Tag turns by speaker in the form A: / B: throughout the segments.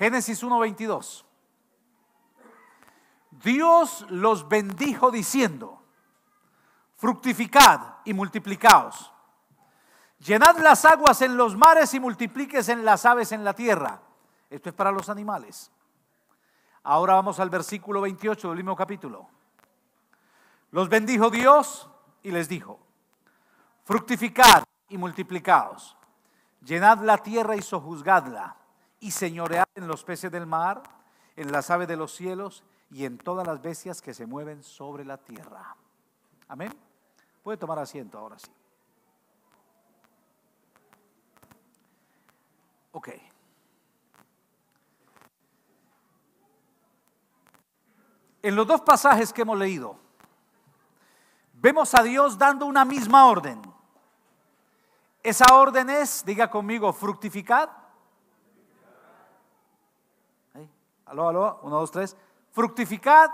A: Génesis 1:22. Dios los bendijo diciendo, fructificad y multiplicaos. Llenad las aguas en los mares y multipliques en las aves en la tierra. Esto es para los animales. Ahora vamos al versículo 28 del mismo capítulo. Los bendijo Dios y les dijo, fructificad y multiplicaos. Llenad la tierra y sojuzgadla y señorear en los peces del mar, en las aves de los cielos y en todas las bestias que se mueven sobre la tierra. Amén. Puede tomar asiento ahora sí. Ok. En los dos pasajes que hemos leído, vemos a Dios dando una misma orden. Esa orden es, diga conmigo, fructificad, Aló, aló, uno, dos, tres. Fructificad.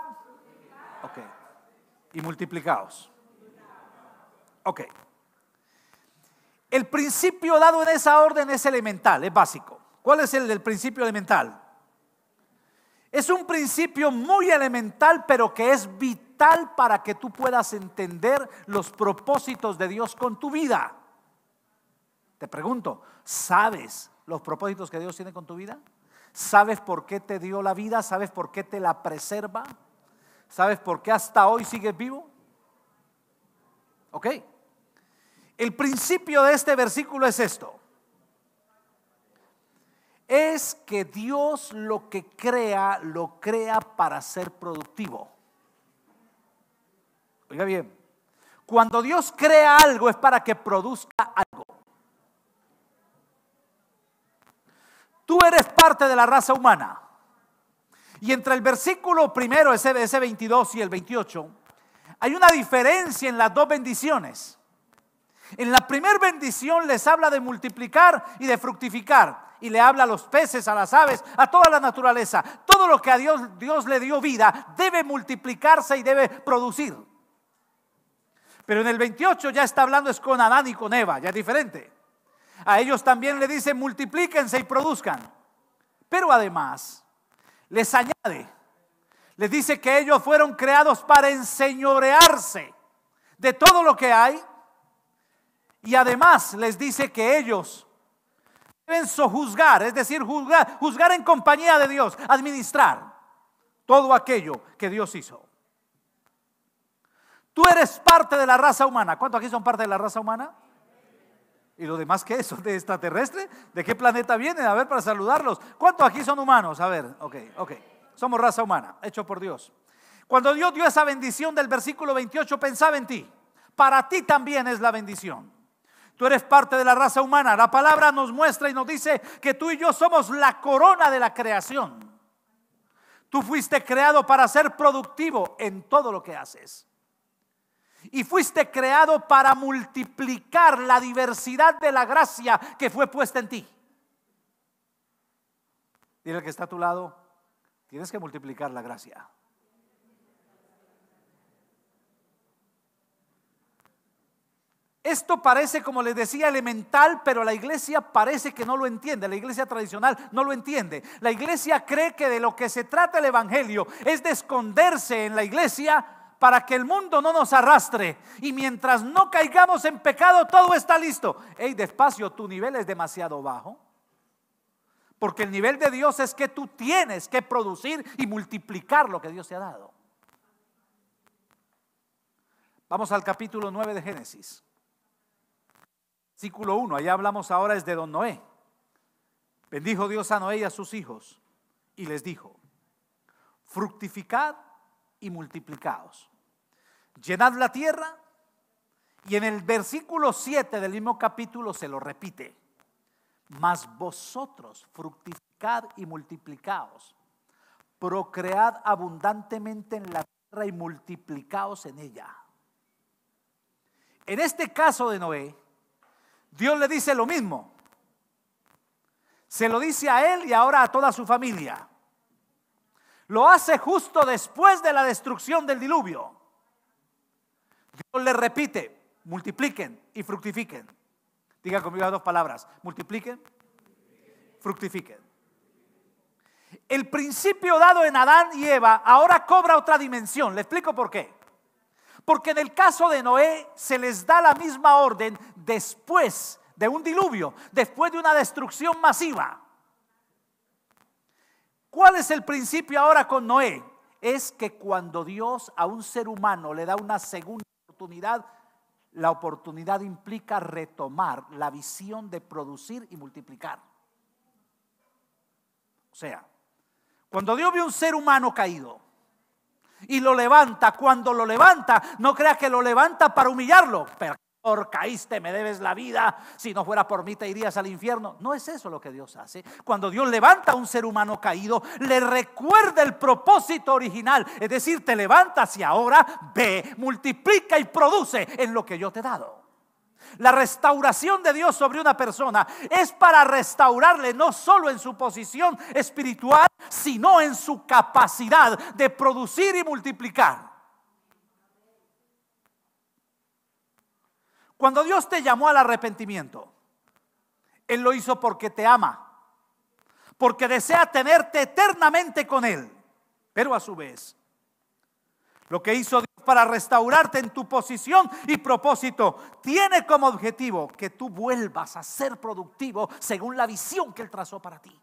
A: Ok. Y multiplicaos. Ok. El principio dado en esa orden es elemental, es básico. ¿Cuál es el del principio elemental? Es un principio muy elemental, pero que es vital para que tú puedas entender los propósitos de Dios con tu vida. Te pregunto, ¿sabes los propósitos que Dios tiene con tu vida? ¿Sabes por qué te dio la vida? ¿Sabes por qué te la preserva? ¿Sabes por qué hasta hoy sigues vivo? ¿Ok? El principio de este versículo es esto. Es que Dios lo que crea, lo crea para ser productivo. Oiga bien, cuando Dios crea algo es para que produzca algo. Tú eres parte de la raza humana. Y entre el versículo primero, ese, ese 22 y el 28, hay una diferencia en las dos bendiciones. En la primera bendición les habla de multiplicar y de fructificar. Y le habla a los peces, a las aves, a toda la naturaleza. Todo lo que a Dios, Dios le dio vida debe multiplicarse y debe producir. Pero en el 28 ya está hablando es con Adán y con Eva, ya es diferente. A ellos también le dice, multiplíquense y produzcan. Pero además, les añade, les dice que ellos fueron creados para enseñorearse de todo lo que hay. Y además les dice que ellos deben sojuzgar, es decir, juzgar, juzgar en compañía de Dios, administrar todo aquello que Dios hizo. Tú eres parte de la raza humana. ¿Cuántos aquí son parte de la raza humana? ¿Y lo demás qué es? ¿De extraterrestre? ¿De qué planeta vienen? A ver, para saludarlos. ¿Cuántos aquí son humanos? A ver, ok, ok. Somos raza humana, hecho por Dios. Cuando Dios dio esa bendición del versículo 28, pensaba en ti. Para ti también es la bendición. Tú eres parte de la raza humana. La palabra nos muestra y nos dice que tú y yo somos la corona de la creación. Tú fuiste creado para ser productivo en todo lo que haces. Y fuiste creado para multiplicar la diversidad de la gracia que fue puesta en ti. Dile al que está a tu lado, tienes que multiplicar la gracia. Esto parece, como les decía, elemental, pero la iglesia parece que no lo entiende, la iglesia tradicional no lo entiende. La iglesia cree que de lo que se trata el Evangelio es de esconderse en la iglesia para que el mundo no nos arrastre. Y mientras no caigamos en pecado, todo está listo. Ey, despacio, tu nivel es demasiado bajo. Porque el nivel de Dios es que tú tienes que producir y multiplicar lo que Dios te ha dado. Vamos al capítulo 9 de Génesis. Versículo 1, allá hablamos ahora es de don Noé. Bendijo Dios a Noé y a sus hijos y les dijo, fructificad y multiplicados. Llenad la tierra y en el versículo 7 del mismo capítulo se lo repite. Mas vosotros fructificad y multiplicaos. Procread abundantemente en la tierra y multiplicaos en ella. En este caso de Noé, Dios le dice lo mismo. Se lo dice a él y ahora a toda su familia. Lo hace justo después de la destrucción del diluvio. Dios le repite, multipliquen y fructifiquen. Diga conmigo dos palabras, multipliquen, fructifiquen. El principio dado en Adán y Eva ahora cobra otra dimensión. Le explico por qué. Porque en el caso de Noé se les da la misma orden después de un diluvio, después de una destrucción masiva. ¿Cuál es el principio ahora con Noé? Es que cuando Dios a un ser humano le da una segunda oportunidad, la oportunidad implica retomar la visión de producir y multiplicar. O sea, cuando Dios ve un ser humano caído y lo levanta, cuando lo levanta, no crea que lo levanta para humillarlo, pero caíste, me debes la vida, si no fuera por mí te irías al infierno. No es eso lo que Dios hace. Cuando Dios levanta a un ser humano caído, le recuerda el propósito original, es decir, te levantas y ahora ve, multiplica y produce en lo que yo te he dado. La restauración de Dios sobre una persona es para restaurarle no solo en su posición espiritual, sino en su capacidad de producir y multiplicar. Cuando Dios te llamó al arrepentimiento, Él lo hizo porque te ama, porque desea tenerte eternamente con Él. Pero a su vez, lo que hizo Dios para restaurarte en tu posición y propósito tiene como objetivo que tú vuelvas a ser productivo según la visión que Él trazó para ti.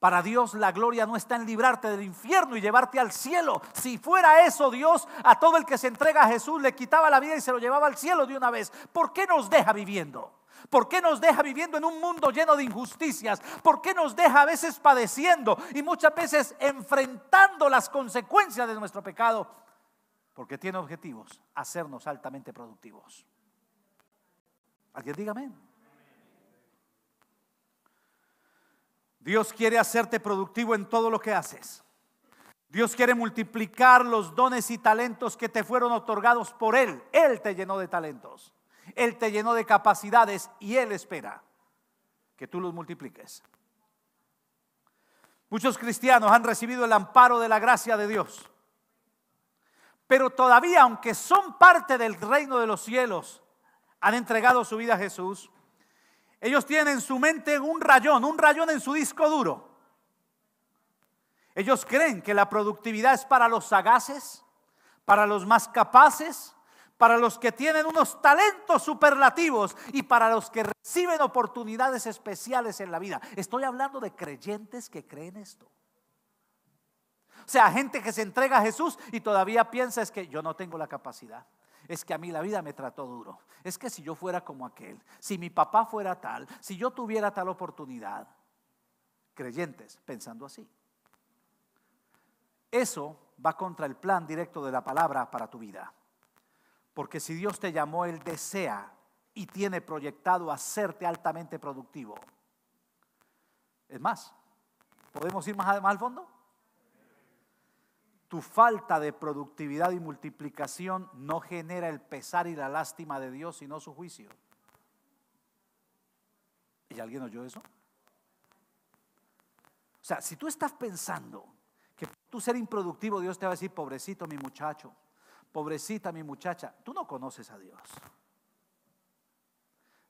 A: Para Dios la gloria no está en librarte del infierno y llevarte al cielo. Si fuera eso, Dios a todo el que se entrega a Jesús le quitaba la vida y se lo llevaba al cielo de una vez. ¿Por qué nos deja viviendo? ¿Por qué nos deja viviendo en un mundo lleno de injusticias? ¿Por qué nos deja a veces padeciendo y muchas veces enfrentando las consecuencias de nuestro pecado? Porque tiene objetivos, hacernos altamente productivos. Alguien diga amén. Dios quiere hacerte productivo en todo lo que haces. Dios quiere multiplicar los dones y talentos que te fueron otorgados por Él. Él te llenó de talentos. Él te llenó de capacidades y Él espera que tú los multipliques. Muchos cristianos han recibido el amparo de la gracia de Dios. Pero todavía, aunque son parte del reino de los cielos, han entregado su vida a Jesús ellos tienen en su mente un rayón, un rayón en su disco duro. Ellos creen que la productividad es para los sagaces, para los más capaces, para los que tienen unos talentos superlativos y para los que reciben oportunidades especiales en la vida. Estoy hablando de creyentes que creen esto. O sea, gente que se entrega a Jesús y todavía piensa es que yo no tengo la capacidad es que a mí la vida me trató duro, es que si yo fuera como aquel, si mi papá fuera tal, si yo tuviera tal oportunidad, creyentes pensando así. Eso va contra el plan directo de la palabra para tu vida. Porque si Dios te llamó, Él desea y tiene proyectado hacerte altamente productivo. Es más, ¿podemos ir más, más al fondo? tu falta de productividad y multiplicación no genera el pesar y la lástima de Dios, sino su juicio. ¿Y alguien oyó eso? O sea, si tú estás pensando que tú ser improductivo, Dios te va a decir, pobrecito mi muchacho, pobrecita mi muchacha, tú no conoces a Dios.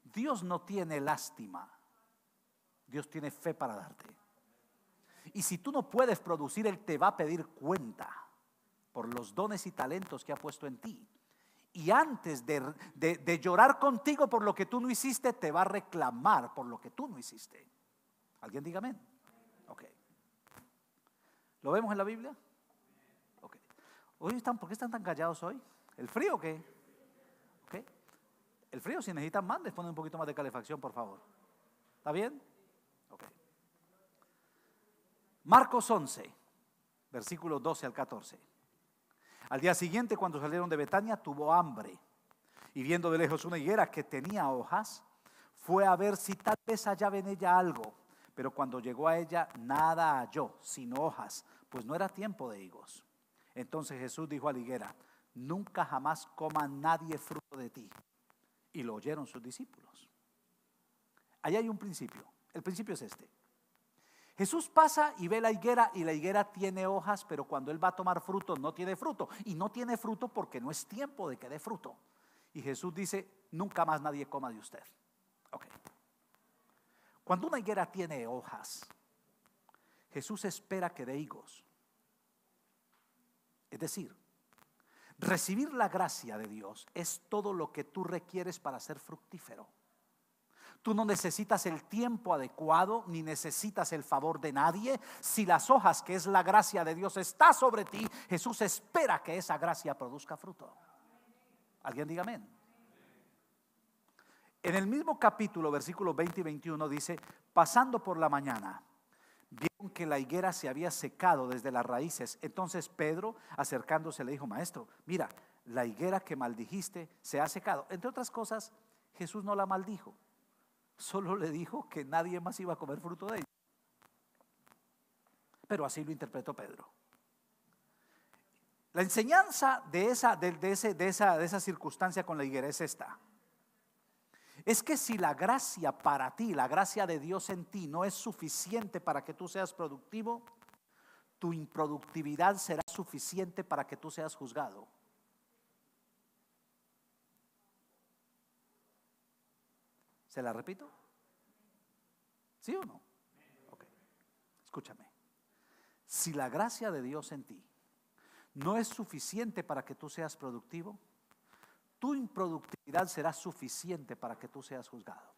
A: Dios no tiene lástima, Dios tiene fe para darte. Y si tú no puedes producir, Él te va a pedir cuenta por los dones y talentos que ha puesto en ti. Y antes de, llorar contigo por lo que tú no hiciste, te va a reclamar por lo que tú no hiciste. ¿Alguien diga Ok. ¿Lo vemos en la Biblia? Ok. Hoy están, ¿Por qué están tan callados hoy? ¿El frío o qué? El frío, si necesitan más, les un poquito más de calefacción, por favor. ¿Está bien? Marcos 11, versículos 12 al 14. Al día siguiente, cuando salieron de Betania, tuvo hambre. Y viendo de lejos una higuera que tenía hojas, fue a ver si tal vez hallaba en ella algo. Pero cuando llegó a ella, nada halló, sino hojas, pues no era tiempo de higos. Entonces Jesús dijo a la higuera, nunca jamás coma nadie fruto de ti. Y lo oyeron sus discípulos. Allí hay un principio. El principio es este. Jesús pasa y ve la higuera y la higuera tiene hojas, pero cuando él va a tomar fruto no tiene fruto. Y no tiene fruto porque no es tiempo de que dé fruto. Y Jesús dice, nunca más nadie coma de usted. Cuando una higuera tiene hojas, Jesús espera que dé higos. Es decir, recibir la gracia de Dios es todo lo que tú requieres para ser fructífero. Tú no necesitas el tiempo adecuado ni necesitas el favor de nadie. Si las hojas, que es la gracia de Dios, está sobre ti, Jesús espera que esa gracia produzca fruto. Alguien diga amén. En el mismo capítulo, versículo 20 y 21, dice, pasando por la mañana, vieron que la higuera se había secado desde las raíces. Entonces Pedro, acercándose, le dijo, maestro, mira, la higuera que maldijiste se ha secado. Entre otras cosas, Jesús no la maldijo solo le dijo que nadie más iba a comer fruto de ella. Pero así lo interpretó Pedro. La enseñanza de esa, de, de esa, de esa circunstancia con la higuera es esta. Es que si la gracia para ti, la gracia de Dios en ti, no es suficiente para que tú seas productivo, tu improductividad será suficiente para que tú seas juzgado. ¿Se la repito? ¿Sí o no? Escúchame. Si la gracia de Dios en ti no es suficiente para que tú seas productivo, tu improductividad será suficiente para que tú seas juzgado.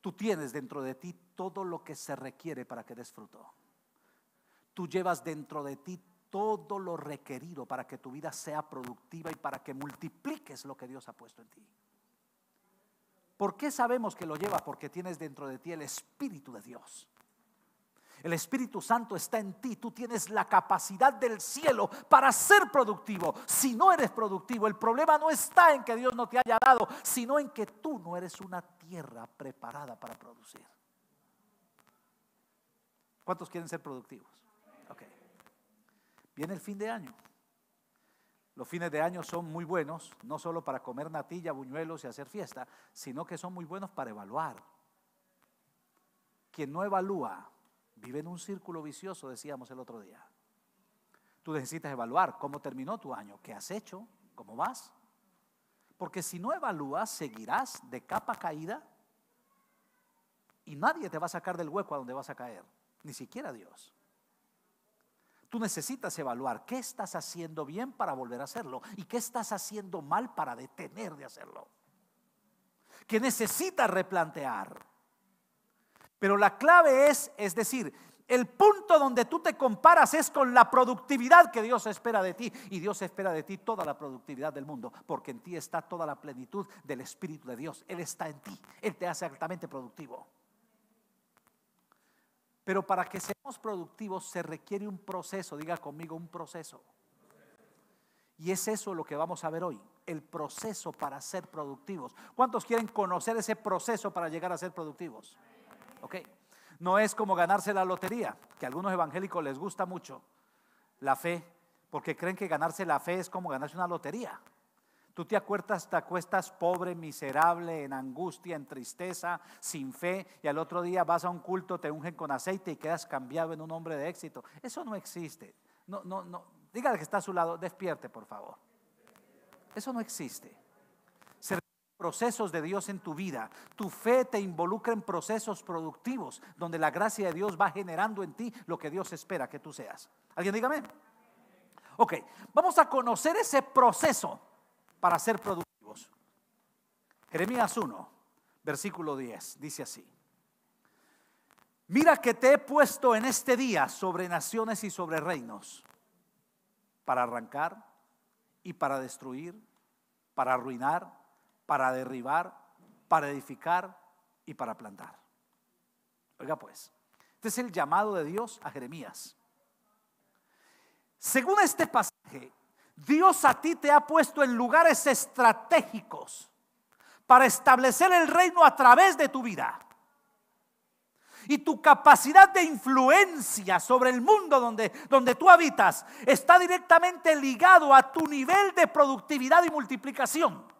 A: Tú tienes dentro de ti todo lo que se requiere para que des Tú llevas dentro de ti todo lo requerido para que tu vida sea productiva y para que multipliques lo que Dios ha puesto en ti. ¿Por qué sabemos que lo lleva? Porque tienes dentro de ti el Espíritu de Dios. El Espíritu Santo está en ti. Tú tienes la capacidad del cielo para ser productivo. Si no eres productivo, el problema no está en que Dios no te haya dado, sino en que tú no eres una tierra preparada para producir. ¿Cuántos quieren ser productivos? Viene el fin de año. Los fines de año son muy buenos, no solo para comer natilla, buñuelos y hacer fiesta, sino que son muy buenos para evaluar. Quien no evalúa vive en un círculo vicioso, decíamos el otro día. Tú necesitas evaluar cómo terminó tu año, qué has hecho, cómo vas. Porque si no evalúas, seguirás de capa caída y nadie te va a sacar del hueco a donde vas a caer, ni siquiera Dios. Tú necesitas evaluar qué estás haciendo bien para volver a hacerlo y qué estás haciendo mal para detener de hacerlo. Que necesitas replantear. Pero la clave es, es decir, el punto donde tú te comparas es con la productividad que Dios espera de ti. Y Dios espera de ti toda la productividad del mundo, porque en ti está toda la plenitud del Espíritu de Dios. Él está en ti, Él te hace altamente productivo. Pero para que seamos productivos se requiere un proceso, diga conmigo, un proceso. Y es eso lo que vamos a ver hoy, el proceso para ser productivos. ¿Cuántos quieren conocer ese proceso para llegar a ser productivos? Ok. No es como ganarse la lotería, que a algunos evangélicos les gusta mucho la fe, porque creen que ganarse la fe es como ganarse una lotería. Tú te acuerdas, te acuestas pobre, miserable, en angustia, en tristeza, sin fe, y al otro día vas a un culto, te ungen con aceite y quedas cambiado en un hombre de éxito. Eso no existe. No, no, no. Dígale que está a su lado, despierte, por favor. Eso no existe. Se procesos de Dios en tu vida. Tu fe te involucra en procesos productivos donde la gracia de Dios va generando en ti lo que Dios espera que tú seas. ¿Alguien dígame? Ok, vamos a conocer ese proceso para ser productivos. Jeremías 1, versículo 10, dice así. Mira que te he puesto en este día sobre naciones y sobre reinos, para arrancar y para destruir, para arruinar, para derribar, para edificar y para plantar. Oiga pues, este es el llamado de Dios a Jeremías. Según este pasaje, Dios a ti te ha puesto en lugares estratégicos para establecer el reino a través de tu vida. Y tu capacidad de influencia sobre el mundo donde, donde tú habitas está directamente ligado a tu nivel de productividad y multiplicación.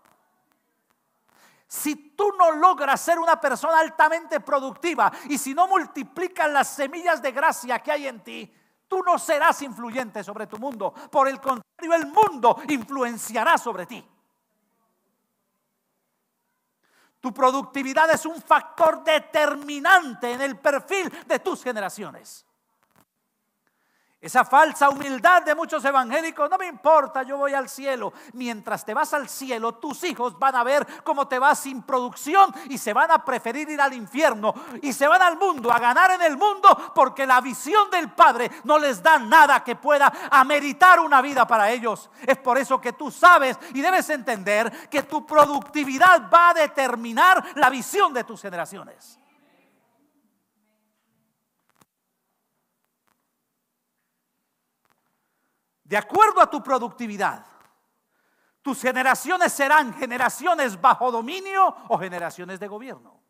A: Si tú no logras ser una persona altamente productiva y si no multiplicas las semillas de gracia que hay en ti, Tú no serás influyente sobre tu mundo. Por el contrario, el mundo influenciará sobre ti. Tu productividad es un factor determinante en el perfil de tus generaciones. Esa falsa humildad de muchos evangélicos, no me importa, yo voy al cielo. Mientras te vas al cielo, tus hijos van a ver cómo te vas sin producción y se van a preferir ir al infierno y se van al mundo a ganar en el mundo porque la visión del Padre no les da nada que pueda ameritar una vida para ellos. Es por eso que tú sabes y debes entender que tu productividad va a determinar la visión de tus generaciones. de acuerdo a tu productividad. Tus generaciones serán generaciones bajo dominio o generaciones de gobierno.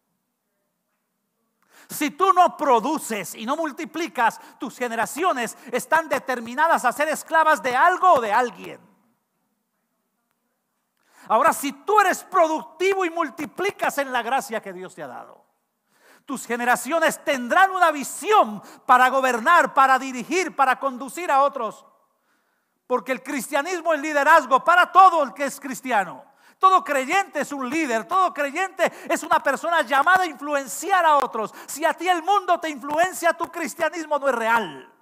A: Si tú no produces y no multiplicas, tus generaciones están determinadas a ser esclavas de algo o de alguien. Ahora, si tú eres productivo y multiplicas en la gracia que Dios te ha dado, tus generaciones tendrán una visión para gobernar, para dirigir, para conducir a otros porque el cristianismo es liderazgo para todo el que es cristiano. Todo creyente es un líder, todo creyente es una persona llamada a influenciar a otros. Si a ti el mundo te influencia, tu cristianismo no es real.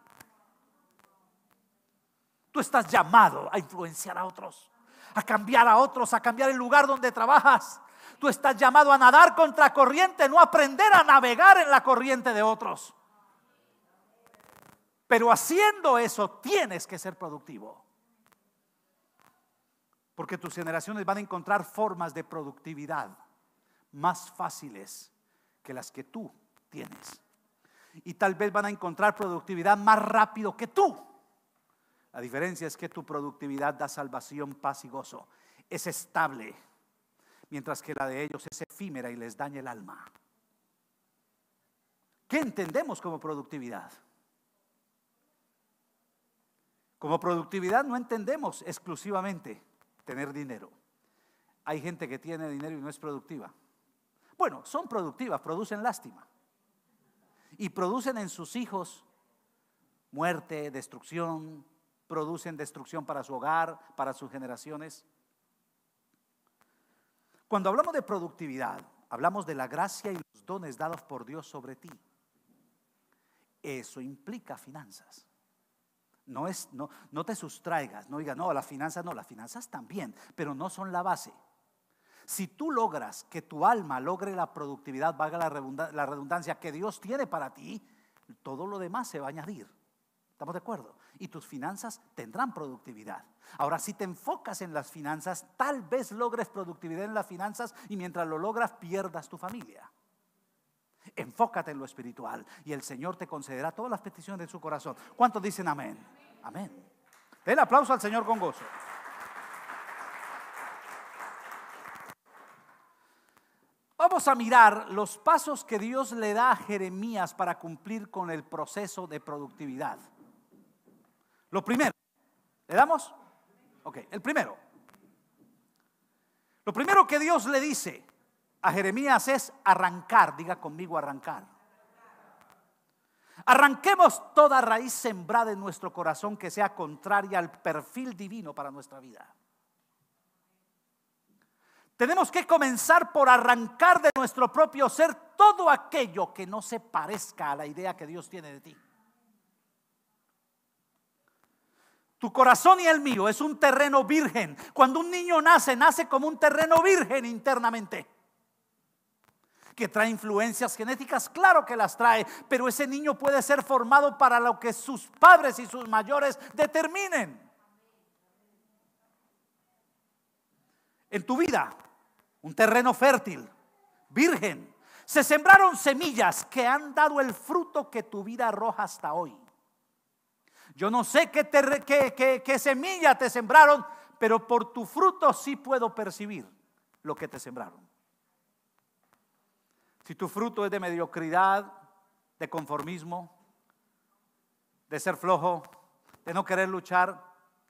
A: Tú estás llamado a influenciar a otros, a cambiar a otros, a cambiar el lugar donde trabajas. Tú estás llamado a nadar contra corriente, no aprender a navegar en la corriente de otros. Pero haciendo eso tienes que ser productivo. Porque tus generaciones van a encontrar formas de productividad más fáciles que las que tú tienes. Y tal vez van a encontrar productividad más rápido que tú. La diferencia es que tu productividad da salvación, paz y gozo. Es estable, mientras que la de ellos es efímera y les daña el alma. ¿Qué entendemos como productividad? Como productividad no entendemos exclusivamente tener dinero. Hay gente que tiene dinero y no es productiva. Bueno, son productivas, producen lástima. Y producen en sus hijos muerte, destrucción, producen destrucción para su hogar, para sus generaciones. Cuando hablamos de productividad, hablamos de la gracia y los dones dados por Dios sobre ti. Eso implica finanzas. No, es, no, no te sustraigas, no digas, no, las finanzas no, las finanzas también, pero no son la base. Si tú logras que tu alma logre la productividad, valga la redundancia, la redundancia que Dios tiene para ti, todo lo demás se va a añadir. ¿Estamos de acuerdo? Y tus finanzas tendrán productividad. Ahora, si te enfocas en las finanzas, tal vez logres productividad en las finanzas y mientras lo logras pierdas tu familia. Enfócate en lo espiritual y el Señor te concederá todas las peticiones de su corazón. ¿Cuántos dicen amén? Amén. El aplauso al Señor con gozo. Vamos a mirar los pasos que Dios le da a Jeremías para cumplir con el proceso de productividad. Lo primero, ¿le damos? Ok, el primero. Lo primero que Dios le dice a Jeremías es arrancar, diga conmigo arrancar. Arranquemos toda raíz sembrada en nuestro corazón que sea contraria al perfil divino para nuestra vida. Tenemos que comenzar por arrancar de nuestro propio ser todo aquello que no se parezca a la idea que Dios tiene de ti. Tu corazón y el mío es un terreno virgen. Cuando un niño nace, nace como un terreno virgen internamente que trae influencias genéticas, claro que las trae, pero ese niño puede ser formado para lo que sus padres y sus mayores determinen. En tu vida, un terreno fértil, virgen, se sembraron semillas que han dado el fruto que tu vida arroja hasta hoy. Yo no sé qué, semilla te sembraron, pero por tu fruto sí puedo percibir lo que te sembraron. Si tu fruto es de mediocridad, de conformismo, de ser flojo, de no querer luchar,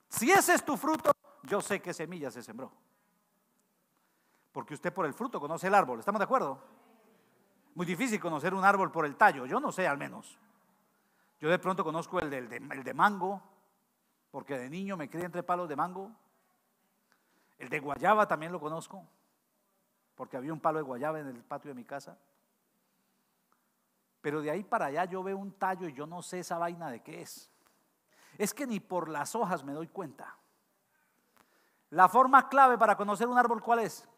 A: si ese es tu fruto, yo sé qué semilla se sembró. Porque usted por el fruto conoce el árbol, ¿estamos de acuerdo? Muy difícil conocer un árbol por el tallo, yo no sé al menos. Yo de pronto conozco el de, el de mango, porque de niño me crié entre palos de mango. El de guayaba también lo conozco porque había un palo de guayaba en el patio de mi casa. Pero de ahí para allá yo veo un tallo y yo no sé esa vaina de qué es. Es que ni por las hojas me doy cuenta. La forma clave para conocer un árbol, ¿cuál es?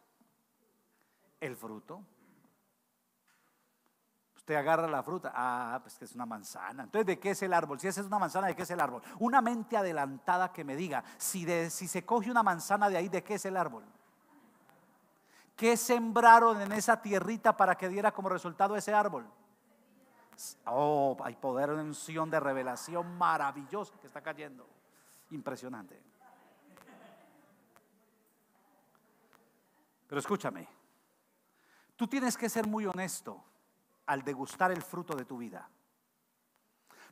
A: El fruto. Usted agarra la fruta. Ah, pues que es una manzana. Entonces, ¿de qué es el árbol? Si esa es una manzana, ¿de qué es el árbol? Una mente adelantada que me diga, si, de, si se coge una manzana de ahí, ¿de qué es el árbol? ¿Qué sembraron en esa tierrita para que diera como resultado ese árbol? Oh, hay poder de unción de revelación maravillosa que está cayendo. Impresionante. Pero escúchame, tú tienes que ser muy honesto al degustar el fruto de tu vida.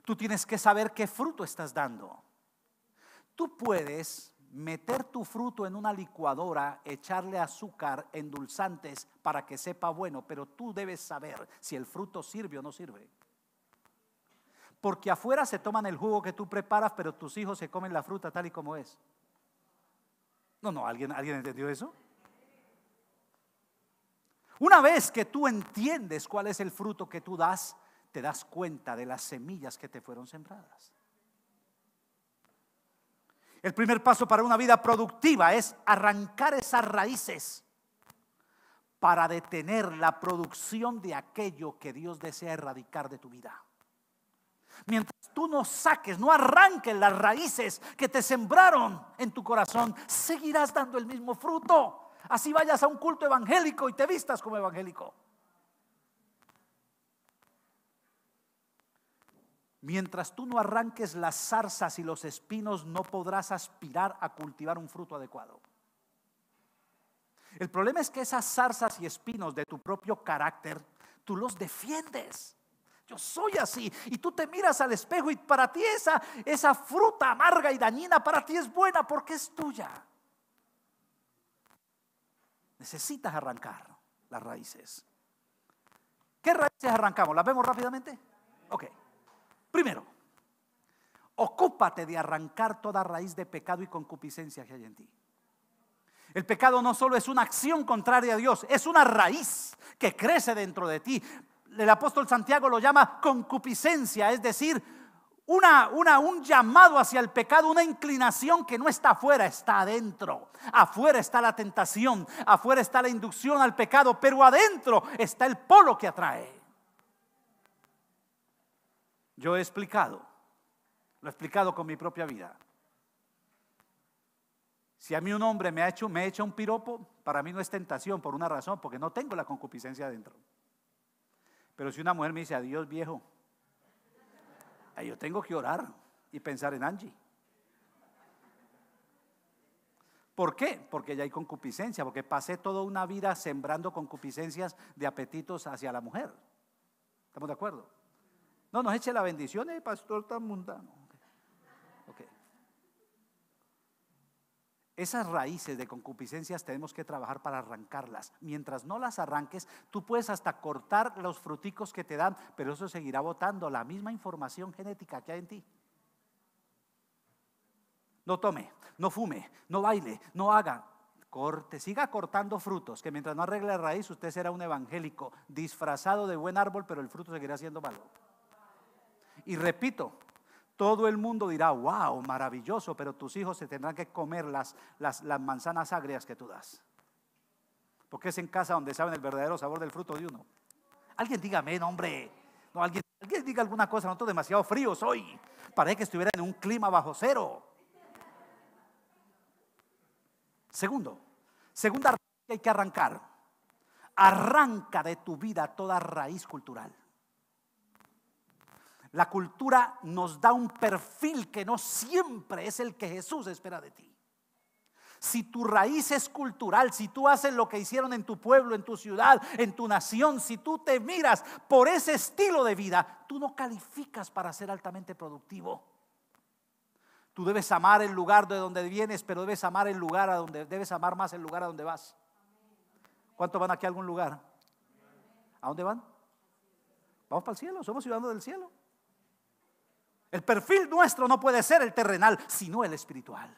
A: Tú tienes que saber qué fruto estás dando. Tú puedes meter tu fruto en una licuadora, echarle azúcar, endulzantes para que sepa bueno, pero tú debes saber si el fruto sirve o no sirve. Porque afuera se toman el jugo que tú preparas, pero tus hijos se comen la fruta tal y como es. No, no, ¿alguien, ¿alguien entendió eso? Una vez que tú entiendes cuál es el fruto que tú das, te das cuenta de las semillas que te fueron sembradas. El primer paso para una vida productiva es arrancar esas raíces para detener la producción de aquello que Dios desea erradicar de tu vida. Mientras tú no saques, no arranques las raíces que te sembraron en tu corazón, seguirás dando el mismo fruto. Así vayas a un culto evangélico y te vistas como evangélico. Mientras tú no arranques las zarzas y los espinos, no podrás aspirar a cultivar un fruto adecuado. El problema es que esas zarzas y espinos de tu propio carácter, tú los defiendes. Yo soy así. Y tú te miras al espejo y para ti esa, esa fruta amarga y dañina, para ti es buena porque es tuya. Necesitas arrancar las raíces. ¿Qué raíces arrancamos? ¿Las vemos rápidamente? Ok. Primero, ocúpate de arrancar toda raíz de pecado y concupiscencia que hay en ti. El pecado no solo es una acción contraria a Dios, es una raíz que crece dentro de ti. El apóstol Santiago lo llama concupiscencia, es decir, una, una, un llamado hacia el pecado, una inclinación que no está afuera, está adentro. Afuera está la tentación, afuera está la inducción al pecado, pero adentro está el polo que atrae. Yo he explicado, lo he explicado con mi propia vida. Si a mí un hombre me ha hecho, echa un piropo, para mí no es tentación por una razón, porque no tengo la concupiscencia adentro. Pero si una mujer me dice, adiós viejo, yo tengo que orar y pensar en Angie. ¿Por qué? Porque ya hay concupiscencia, porque pasé toda una vida sembrando concupiscencias de apetitos hacia la mujer. ¿Estamos de acuerdo? No nos eche la bendición, el eh, pastor tan mundano. Esas raíces de concupiscencias tenemos que trabajar para arrancarlas. Mientras no las arranques, tú puedes hasta cortar los fruticos que te dan, pero eso seguirá botando la misma información genética que hay en ti. No tome, no fume, no baile, no haga. Corte, siga cortando frutos, que mientras no arregle la raíz, usted será un evangélico disfrazado de buen árbol, pero el fruto seguirá siendo malo. Y repito, todo el mundo dirá, wow, maravilloso, pero tus hijos se tendrán que comer las, las, manzanas agrias que tú das. Porque es en casa donde saben el verdadero sabor del fruto de uno. Alguien dígame, no, hombre. No, alguien, alguien diga alguna cosa, no estoy demasiado frío, soy, Parece que estuviera en un clima bajo cero. Segundo, segunda raíz que hay que arrancar. Arranca de tu vida toda raíz cultural. La cultura nos da un perfil que no siempre es el que Jesús espera de ti. Si tu raíz es cultural, si tú haces lo que hicieron en tu pueblo, en tu ciudad, en tu nación, si tú te miras por ese estilo de vida, tú no calificas para ser altamente productivo. Tú debes amar el lugar de donde vienes, pero debes amar el lugar a donde debes amar más el lugar a donde vas. ¿Cuántos van aquí a algún lugar? ¿A dónde van? Vamos para el cielo, somos ciudadanos del cielo. El perfil nuestro no puede ser el terrenal, sino el espiritual.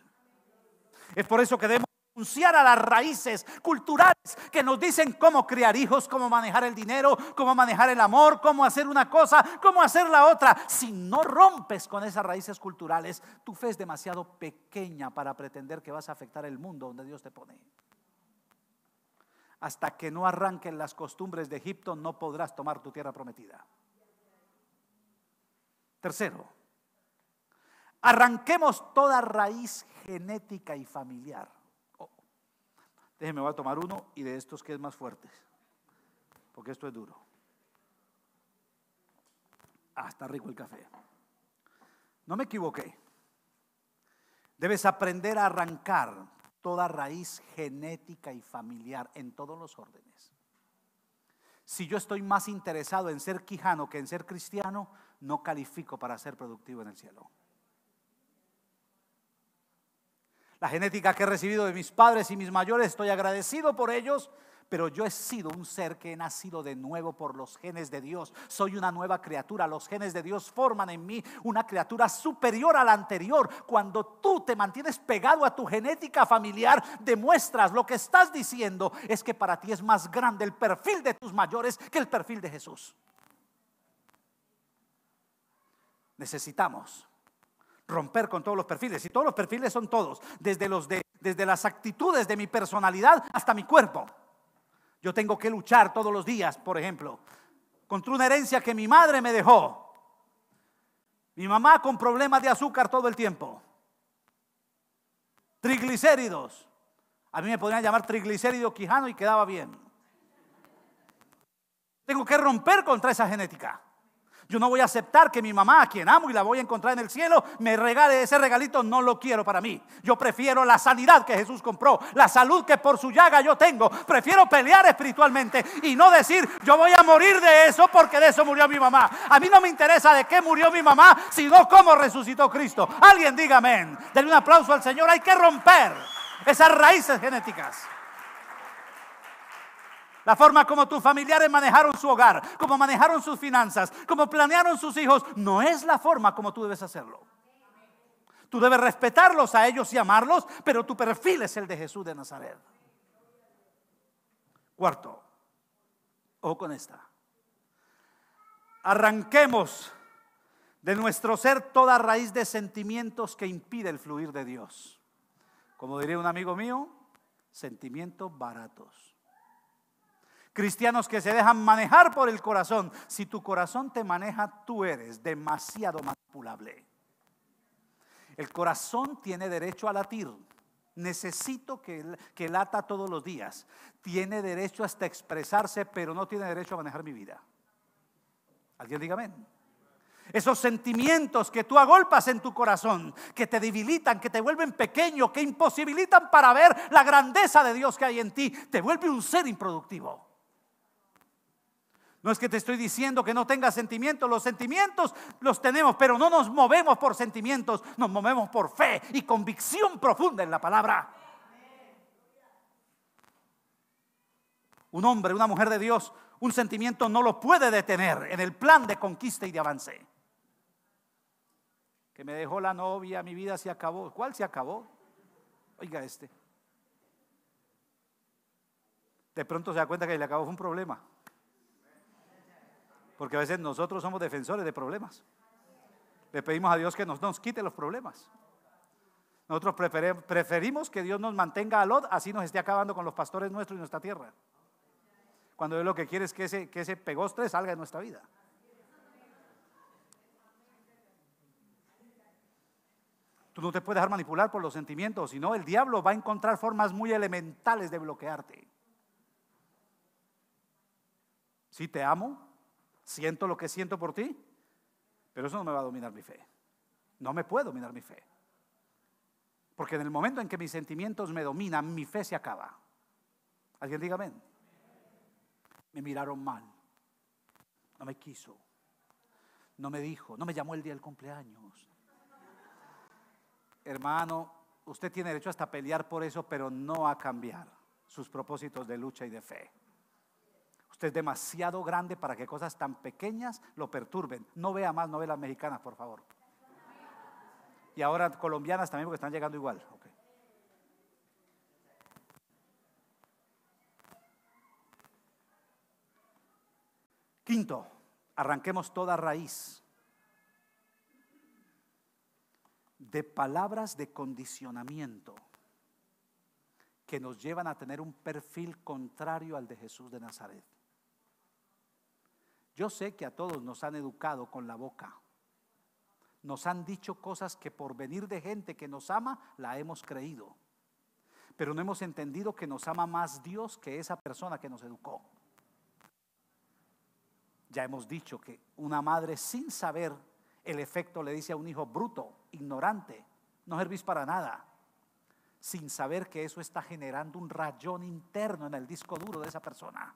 A: Es por eso que debemos renunciar a las raíces culturales que nos dicen cómo criar hijos, cómo manejar el dinero, cómo manejar el amor, cómo hacer una cosa, cómo hacer la otra. Si no rompes con esas raíces culturales, tu fe es demasiado pequeña para pretender que vas a afectar el mundo donde Dios te pone. Hasta que no arranquen las costumbres de Egipto, no podrás tomar tu tierra prometida. Tercero, Arranquemos toda raíz genética y familiar. Oh, déjeme, voy a tomar uno y de estos que es más fuertes, porque esto es duro. Ah, está rico el café. No me equivoqué. Debes aprender a arrancar toda raíz genética y familiar en todos los órdenes. Si yo estoy más interesado en ser quijano que en ser cristiano, no califico para ser productivo en el cielo. la genética que he recibido de mis padres y mis mayores, estoy agradecido por ellos, pero yo he sido un ser que he nacido de nuevo por los genes de Dios. Soy una nueva criatura. Los genes de Dios forman en mí una criatura superior a la anterior. Cuando tú te mantienes pegado a tu genética familiar, demuestras lo que estás diciendo es que para ti es más grande el perfil de tus mayores que el perfil de Jesús. Necesitamos romper con todos los perfiles. Y todos los perfiles son todos, desde, los de, desde las actitudes de mi personalidad hasta mi cuerpo. Yo tengo que luchar todos los días, por ejemplo, contra una herencia que mi madre me dejó. Mi mamá con problemas de azúcar todo el tiempo. Triglicéridos. A mí me podrían llamar triglicérido quijano y quedaba bien. Tengo que romper contra esa genética. Yo no voy a aceptar que mi mamá, a quien amo y la voy a encontrar en el cielo, me regale ese regalito. No lo quiero para mí. Yo prefiero la sanidad que Jesús compró, la salud que por su llaga yo tengo. Prefiero pelear espiritualmente y no decir, yo voy a morir de eso porque de eso murió mi mamá. A mí no me interesa de qué murió mi mamá, sino cómo resucitó Cristo. Alguien diga amén. Denle un aplauso al Señor. Hay que romper esas raíces genéticas. La forma como tus familiares manejaron su hogar, como manejaron sus finanzas, como planearon sus hijos, no es la forma como tú debes hacerlo. Tú debes respetarlos a ellos y amarlos, pero tu perfil es el de Jesús de Nazaret. Cuarto, ojo con esta. Arranquemos de nuestro ser toda raíz de sentimientos que impide el fluir de Dios. Como diría un amigo mío, sentimientos baratos cristianos que se dejan manejar por el corazón. Si tu corazón te maneja, tú eres demasiado manipulable. El corazón tiene derecho a latir. Necesito que, que lata todos los días. Tiene derecho hasta expresarse, pero no tiene derecho a manejar mi vida. Alguien diga amén. Esos sentimientos que tú agolpas en tu corazón, que te debilitan, que te vuelven pequeño, que imposibilitan para ver la grandeza de Dios que hay en ti, te vuelve un ser improductivo. No es que te estoy diciendo que no tengas sentimientos, los sentimientos los tenemos, pero no nos movemos por sentimientos, nos movemos por fe y convicción profunda en la palabra. Un hombre, una mujer de Dios, un sentimiento no lo puede detener en el plan de conquista y de avance. Que me dejó la novia, mi vida se acabó. ¿Cuál se acabó? Oiga este. De pronto se da cuenta que le acabó fue un problema. Porque a veces nosotros somos defensores de problemas. Le pedimos a Dios que nos, quite los problemas. Nosotros preferimos que Dios nos mantenga a Lot, así nos esté acabando con los pastores nuestros y nuestra tierra. Cuando Dios lo que quiere es que ese, que ese pegostre salga de nuestra vida. Tú no te puedes dejar manipular por los sentimientos, sino el diablo va a encontrar formas muy elementales de bloquearte. Si te amo, Siento lo que siento por ti, pero eso no me va a dominar mi fe. No me puede dominar mi fe. Porque en el momento en que mis sentimientos me dominan, mi fe se acaba. Alguien diga Me miraron mal. No me quiso. No me dijo. No me llamó el día del cumpleaños. Hermano, usted tiene derecho hasta pelear por eso, pero no a cambiar sus propósitos de lucha y de fe es demasiado grande para que cosas tan pequeñas lo perturben. No vea más novelas mexicanas, por favor. Y ahora colombianas también porque están llegando igual. Quinto, arranquemos toda raíz de palabras de condicionamiento que nos llevan a tener un perfil contrario al de Jesús de Nazaret. Yo sé que a todos nos han educado con la boca. Nos han dicho cosas que por venir de gente que nos ama, la hemos creído. Pero no hemos entendido que nos ama más Dios que esa persona que nos educó. Ya hemos dicho que una madre sin saber el efecto le dice a un hijo bruto, ignorante, no servís para nada, sin saber que eso está generando un rayón interno en el disco duro de esa persona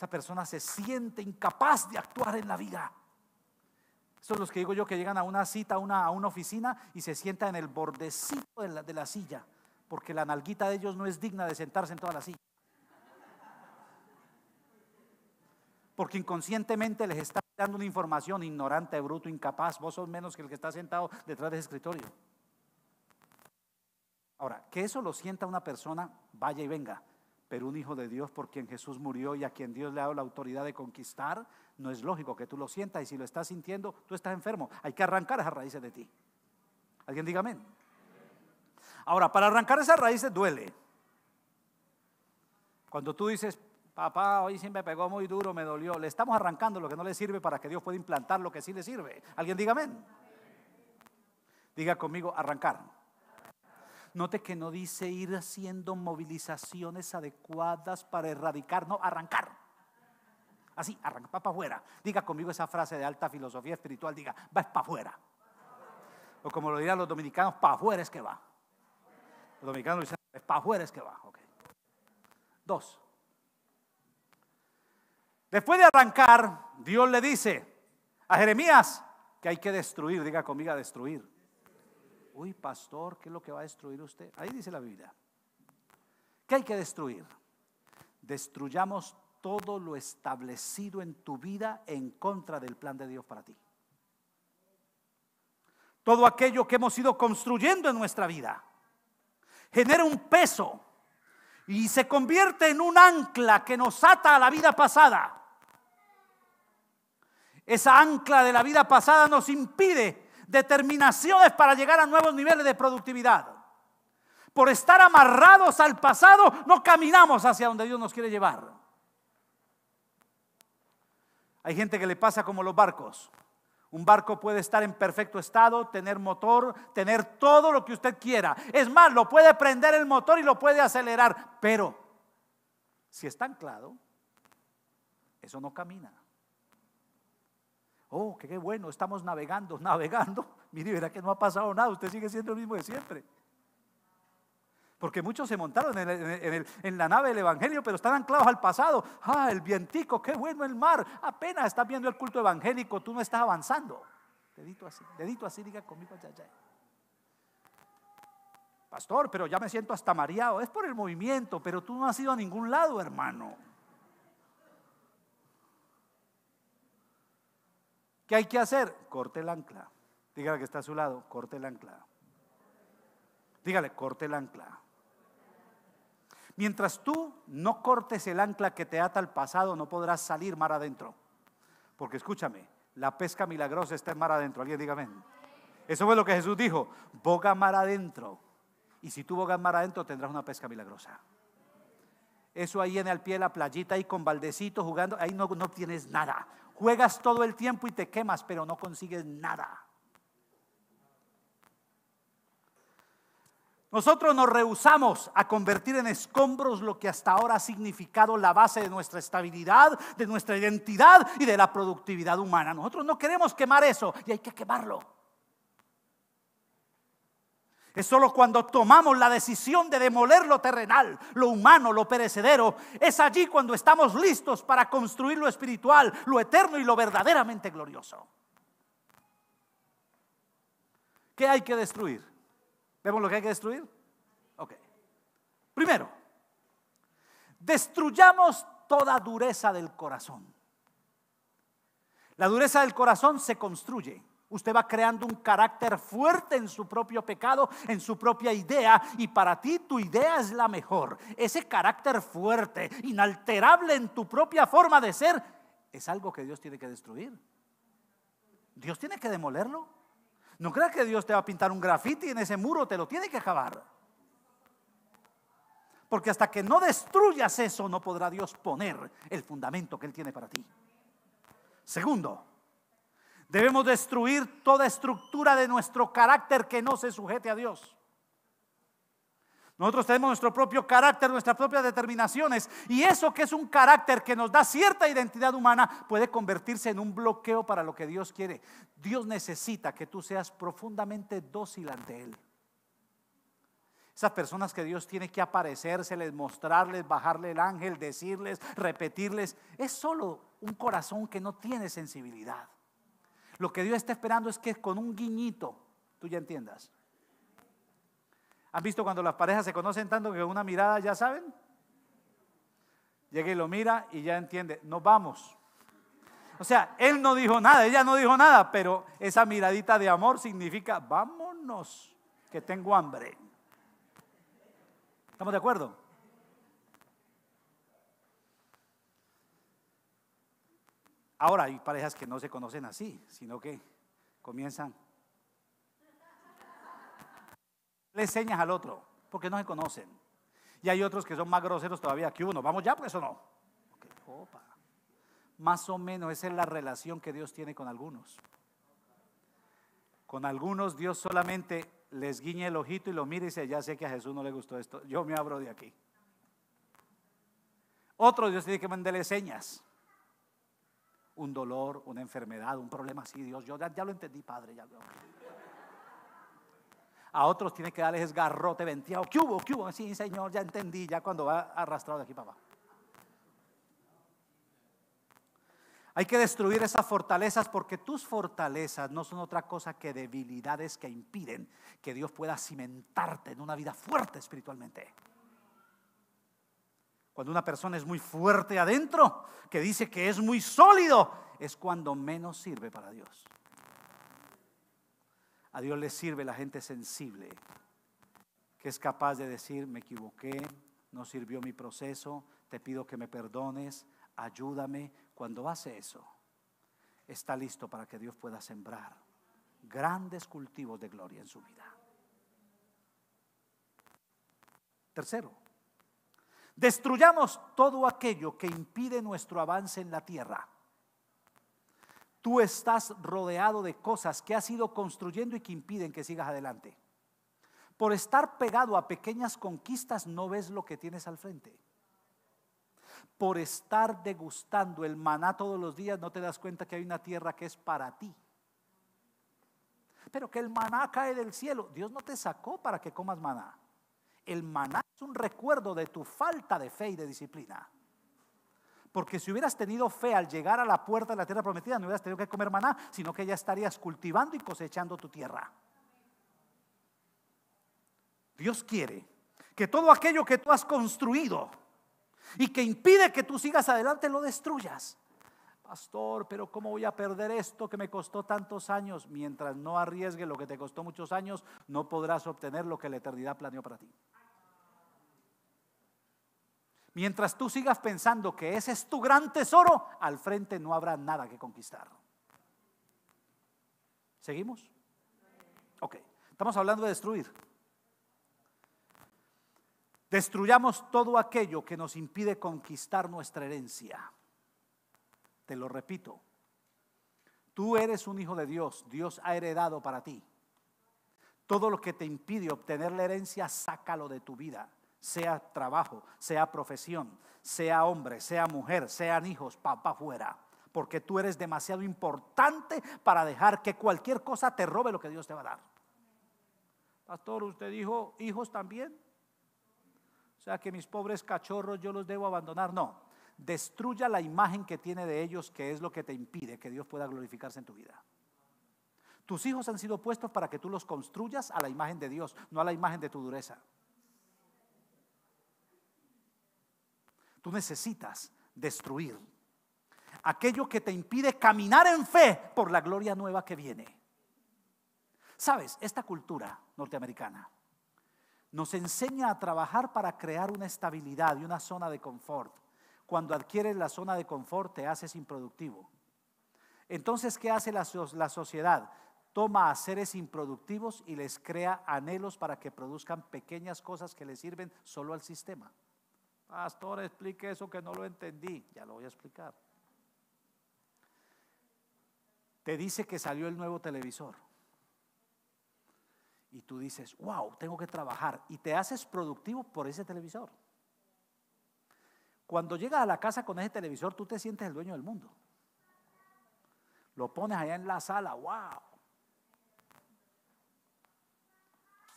A: esa persona se siente incapaz de actuar en la vida. son los que digo yo que llegan a una cita, a una, oficina y se sientan en el bordecito de la, de la silla, porque la nalguita de ellos no es digna de sentarse en toda la silla. Porque inconscientemente les está dando una información ignorante, bruto, incapaz. Vos sos menos que el que está sentado detrás de escritorio. Ahora, que eso lo sienta una persona, vaya y venga. Pero un hijo de Dios por quien Jesús murió y a quien Dios le ha dado la autoridad de conquistar, no es lógico que tú lo sientas. Y si lo estás sintiendo, tú estás enfermo. Hay que arrancar esas raíces de ti. ¿Alguien diga amén? Ahora, para arrancar esas raíces duele. Cuando tú dices, papá, hoy sí me pegó muy duro, me dolió, le estamos arrancando lo que no le sirve para que Dios pueda implantar lo que sí le sirve. ¿Alguien diga amén? Diga conmigo, arrancar. Note que no dice ir haciendo movilizaciones adecuadas para erradicar, no, arrancar. Así, arranca para afuera. Diga conmigo esa frase de alta filosofía espiritual, diga, va para afuera. O como lo dirán los dominicanos, para afuera es que va. Los dominicanos dicen, es para afuera es que va. Dos. Después de arrancar, Dios le dice a Jeremías que hay que destruir, diga conmigo, destruir uy, pastor, ¿qué es lo que va a destruir usted? Ahí dice la Biblia. ¿Qué hay que destruir? Destruyamos todo lo establecido en tu vida en contra del plan de Dios para ti. Todo aquello que hemos ido construyendo en nuestra vida genera un peso y se convierte en un ancla que nos ata a la vida pasada. Esa ancla de la vida pasada nos impide determinaciones para llegar a nuevos niveles de productividad. Por estar amarrados al pasado, no caminamos hacia donde Dios nos quiere llevar. Hay gente que le pasa como los barcos. Un barco puede estar en perfecto estado, tener motor, tener todo lo que usted quiera. Es más, lo puede prender el motor y lo puede acelerar, pero si está anclado, eso no camina. Oh, qué, bueno, estamos navegando, navegando. Mire, verá que no ha pasado nada, usted sigue siendo el mismo de siempre. Porque muchos se montaron en, la nave del Evangelio, pero están anclados al pasado. Ah, el vientico, qué bueno el mar. Apenas estás viendo el culto evangélico, tú no estás avanzando. Dedito así, dedito así, diga conmigo, Pastor, pero ya me siento hasta mareado. Es por el movimiento, pero tú no has ido a ningún lado, hermano. ¿Qué hay que hacer? Corte el ancla. Dígale que está a su lado, corte el ancla. Dígale, corte el ancla. Mientras tú no cortes el ancla que te ata al pasado, no podrás salir mar adentro. Porque escúchame, la pesca milagrosa está en mar adentro. Alguien dígame. Eso fue lo que Jesús dijo. Boga mar adentro. Y si tú bogas mar adentro, tendrás una pesca milagrosa. Eso ahí en el pie de la playita y con baldecito jugando, ahí no, no tienes nada. Juegas todo el tiempo y te quemas, pero no consigues nada. Nosotros nos rehusamos a convertir en escombros lo que hasta ahora ha significado la base de nuestra estabilidad, de nuestra identidad y de la productividad humana. Nosotros no queremos quemar eso y hay que quemarlo. Es solo cuando tomamos la decisión de demoler lo terrenal, lo humano, lo perecedero. Es allí cuando estamos listos para construir lo espiritual, lo eterno y lo verdaderamente glorioso. ¿Qué hay que destruir? ¿Vemos lo que hay que destruir? Ok. Primero, destruyamos toda dureza del corazón. La dureza del corazón se construye. Usted va creando un carácter fuerte en su propio pecado, en su propia idea, y para ti tu idea es la mejor. Ese carácter fuerte, inalterable en tu propia forma de ser, es algo que Dios tiene que destruir. Dios tiene que demolerlo. No creas que Dios te va a pintar un grafiti en ese muro, te lo tiene que acabar. Porque hasta que no destruyas eso, no podrá Dios poner el fundamento que Él tiene para ti. Segundo, Debemos destruir toda estructura de nuestro carácter que no se sujete a Dios. Nosotros tenemos nuestro propio carácter, nuestras propias determinaciones. Y eso que es un carácter que nos da cierta identidad humana puede convertirse en un bloqueo para lo que Dios quiere. Dios necesita que tú seas profundamente dócil ante Él. Esas personas que Dios tiene que aparecérseles, mostrarles, bajarle el ángel, decirles, repetirles, es solo un corazón que no tiene sensibilidad. Lo que Dios está esperando es que con un guiñito tú ya entiendas. ¿Han visto cuando las parejas se conocen tanto que con una mirada ya saben? Llega y lo mira y ya entiende, nos vamos. O sea, él no dijo nada, ella no dijo nada, pero esa miradita de amor significa, vámonos, que tengo hambre. ¿Estamos de acuerdo? Ahora hay parejas que no se conocen así, sino que comienzan. Le señas al otro, porque no se conocen. Y hay otros que son más groseros todavía que uno. Vamos ya, por eso no. Más o menos esa es la relación que Dios tiene con algunos. Con algunos Dios solamente les guiña el ojito y lo mira y dice, ya sé que a Jesús no le gustó esto, yo me abro de aquí. Otros Dios tiene que mandarle señas un dolor, una enfermedad, un problema así, Dios, yo ya, lo entendí, Padre, ya lo... A otros tiene que darles garrote venteado. ¿Qué hubo? ¿Qué hubo? Sí, Señor, ya entendí, ya cuando va arrastrado de aquí papá Hay que destruir esas fortalezas porque tus fortalezas no son otra cosa que debilidades que impiden que Dios pueda cimentarte en una vida fuerte espiritualmente. Cuando una persona es muy fuerte adentro, que dice que es muy sólido, es cuando menos sirve para Dios. A Dios le sirve la gente sensible, que es capaz de decir, me equivoqué, no sirvió mi proceso, te pido que me perdones, ayúdame. Cuando hace eso, está listo para que Dios pueda sembrar grandes cultivos de gloria en su vida. Tercero, Destruyamos todo aquello que impide nuestro avance en la tierra. Tú estás rodeado de cosas que has ido construyendo y que impiden que sigas adelante. Por estar pegado a pequeñas conquistas no ves lo que tienes al frente. Por estar degustando el maná todos los días no te das cuenta que hay una tierra que es para ti. Pero que el maná cae del cielo. Dios no te sacó para que comas maná. El maná un recuerdo de tu falta de fe y de disciplina. Porque si hubieras tenido fe al llegar a la puerta de la tierra prometida, no hubieras tenido que comer maná, sino que ya estarías cultivando y cosechando tu tierra. Dios quiere que todo aquello que tú has construido y que impide que tú sigas adelante lo destruyas. Pastor, pero ¿cómo voy a perder esto que me costó tantos años? Mientras no arriesgue lo que te costó muchos años, no podrás obtener lo que la eternidad planeó para ti. Mientras tú sigas pensando que ese es tu gran tesoro, al frente no habrá nada que conquistar. ¿Seguimos? Ok, estamos hablando de destruir. Destruyamos todo aquello que nos impide conquistar nuestra herencia. Te lo repito, tú eres un hijo de Dios, Dios ha heredado para ti. Todo lo que te impide obtener la herencia, sácalo de tu vida sea trabajo, sea profesión, sea hombre, sea mujer, sean hijos, papá fuera. Porque tú eres demasiado importante para dejar que cualquier cosa te robe lo que Dios te va a dar. Pastor, usted dijo hijos también. O sea que mis pobres cachorros yo los debo abandonar. No, destruya la imagen que tiene de ellos, que es lo que te impide que Dios pueda glorificarse en tu vida. Tus hijos han sido puestos para que tú los construyas a la imagen de Dios, no a la imagen de tu dureza. Tú necesitas destruir aquello que te impide caminar en fe por la gloria nueva que viene. Sabes, esta cultura norteamericana nos enseña a trabajar para crear una estabilidad y una zona de confort. Cuando adquieres la zona de confort te haces improductivo. Entonces, ¿qué hace la, sociedad? Toma a seres improductivos y les crea anhelos para que produzcan pequeñas cosas que les sirven solo al sistema. Pastor, explique eso que no lo entendí. Ya lo voy a explicar. Te dice que salió el nuevo televisor. Y tú dices, wow, tengo que trabajar. Y te haces productivo por ese televisor. Cuando llegas a la casa con ese televisor, tú te sientes el dueño del mundo. Lo pones allá en la sala, wow.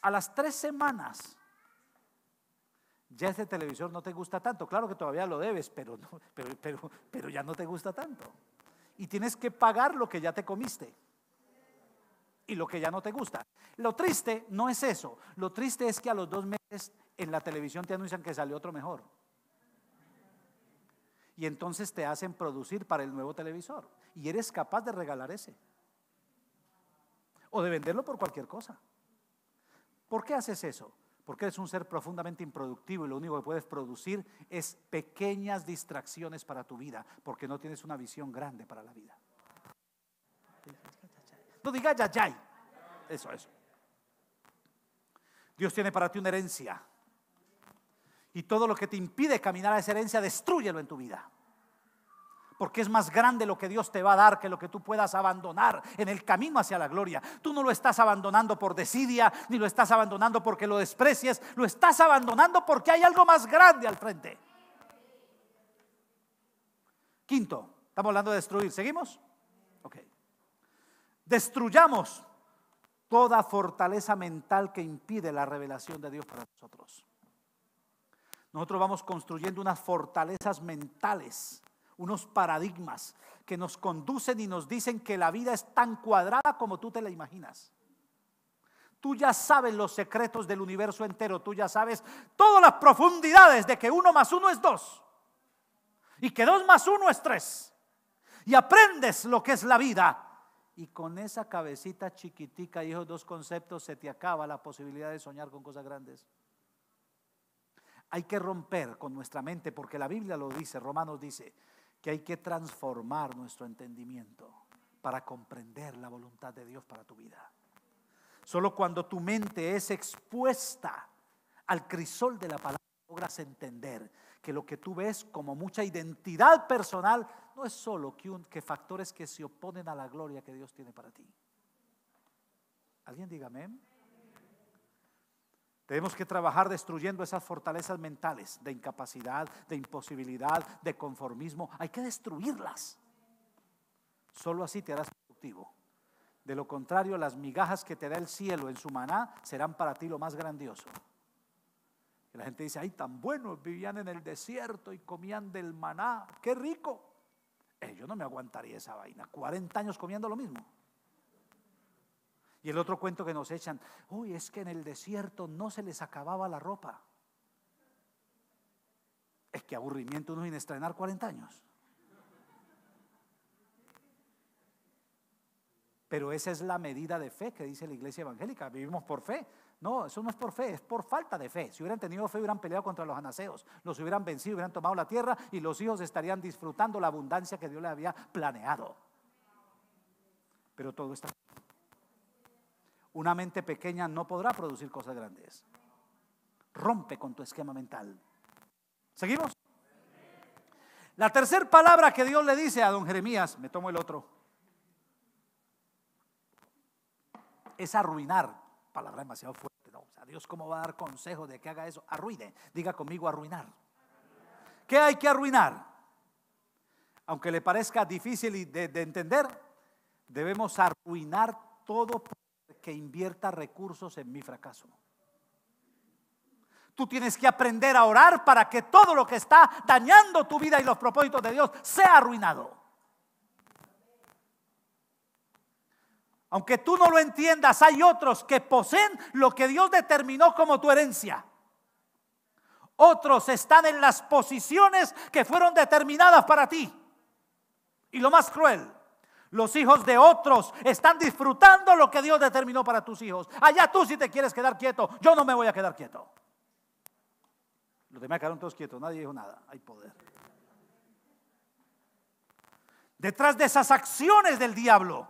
A: A las tres semanas ya ese televisor no te gusta tanto. Claro que todavía lo debes, pero, pero, ya no te gusta tanto. Y tienes que pagar lo que ya te comiste y lo que ya no te gusta. Lo triste no es eso. Lo triste es que a los dos meses en la televisión te anuncian que salió otro mejor. Y entonces te hacen producir para el nuevo televisor. Y eres capaz de regalar ese. O de venderlo por cualquier cosa. ¿Por qué haces eso? Porque eres un ser profundamente improductivo y lo único que puedes producir es pequeñas distracciones para tu vida, porque no tienes una visión grande para la vida. No digas ya, Eso, es. Dios tiene para ti una herencia. Y todo lo que te impide caminar a esa herencia, destruyelo en tu vida porque es más grande lo que Dios te va a dar que lo que tú puedas abandonar en el camino hacia la gloria. Tú no lo estás abandonando por desidia, ni lo estás abandonando porque lo desprecies, lo estás abandonando porque hay algo más grande al frente. Quinto, estamos hablando de destruir, ¿seguimos? Ok. Destruyamos toda fortaleza mental que impide la revelación de Dios para nosotros. Nosotros vamos construyendo unas fortalezas mentales unos paradigmas que nos conducen y nos dicen que la vida es tan cuadrada como tú te la imaginas. Tú ya sabes los secretos del universo entero, tú ya sabes todas las profundidades de que uno más uno es dos y que dos más uno es tres. Y aprendes lo que es la vida. Y con esa cabecita chiquitica y esos dos conceptos se te acaba la posibilidad de soñar con cosas grandes. Hay que romper con nuestra mente porque la Biblia lo dice, Romanos dice, que hay que transformar nuestro entendimiento para comprender la voluntad de Dios para tu vida. Solo cuando tu mente es expuesta al crisol de la palabra logras entender que lo que tú ves como mucha identidad personal no es solo que, que factores que se oponen a la gloria que Dios tiene para ti. ¿Alguien diga amén? Tenemos que trabajar destruyendo esas fortalezas mentales de incapacidad, de imposibilidad, de conformismo. Hay que destruirlas. Solo así te harás productivo. De lo contrario, las migajas que te da el cielo en su maná serán para ti lo más grandioso. la gente dice, ay, tan bueno, vivían en el desierto y comían del maná, qué rico. Eh, yo no me aguantaría esa vaina, 40 años comiendo lo mismo. Y el otro cuento que nos echan, uy, es que en el desierto no se les acababa la ropa. Es que aburrimiento uno sin estrenar 40 años. Pero esa es la medida de fe que dice la iglesia evangélica. Vivimos por fe. No, eso no es por fe, es por falta de fe. Si hubieran tenido fe, hubieran peleado contra los anaseos, los hubieran vencido, hubieran tomado la tierra y los hijos estarían disfrutando la abundancia que Dios les había planeado. Pero todo está una mente pequeña no podrá producir cosas grandes. Rompe con tu esquema mental. ¿Seguimos? La tercera palabra que Dios le dice a don Jeremías, me tomo el otro, es arruinar. Palabra demasiado fuerte, ¿no? O sea, Dios cómo va a dar consejo de que haga eso. Arruine. Diga conmigo arruinar. ¿Qué hay que arruinar? Aunque le parezca difícil de, de entender, debemos arruinar todo que invierta recursos en mi fracaso. Tú tienes que aprender a orar para que todo lo que está dañando tu vida y los propósitos de Dios sea arruinado. Aunque tú no lo entiendas, hay otros que poseen lo que Dios determinó como tu herencia. Otros están en las posiciones que fueron determinadas para ti. Y lo más cruel, los hijos de otros están disfrutando lo que Dios determinó para tus hijos. Allá tú si te quieres quedar quieto, yo no me voy a quedar quieto. Los demás quedaron todos quietos, nadie dijo nada, hay poder. Detrás de esas acciones del diablo,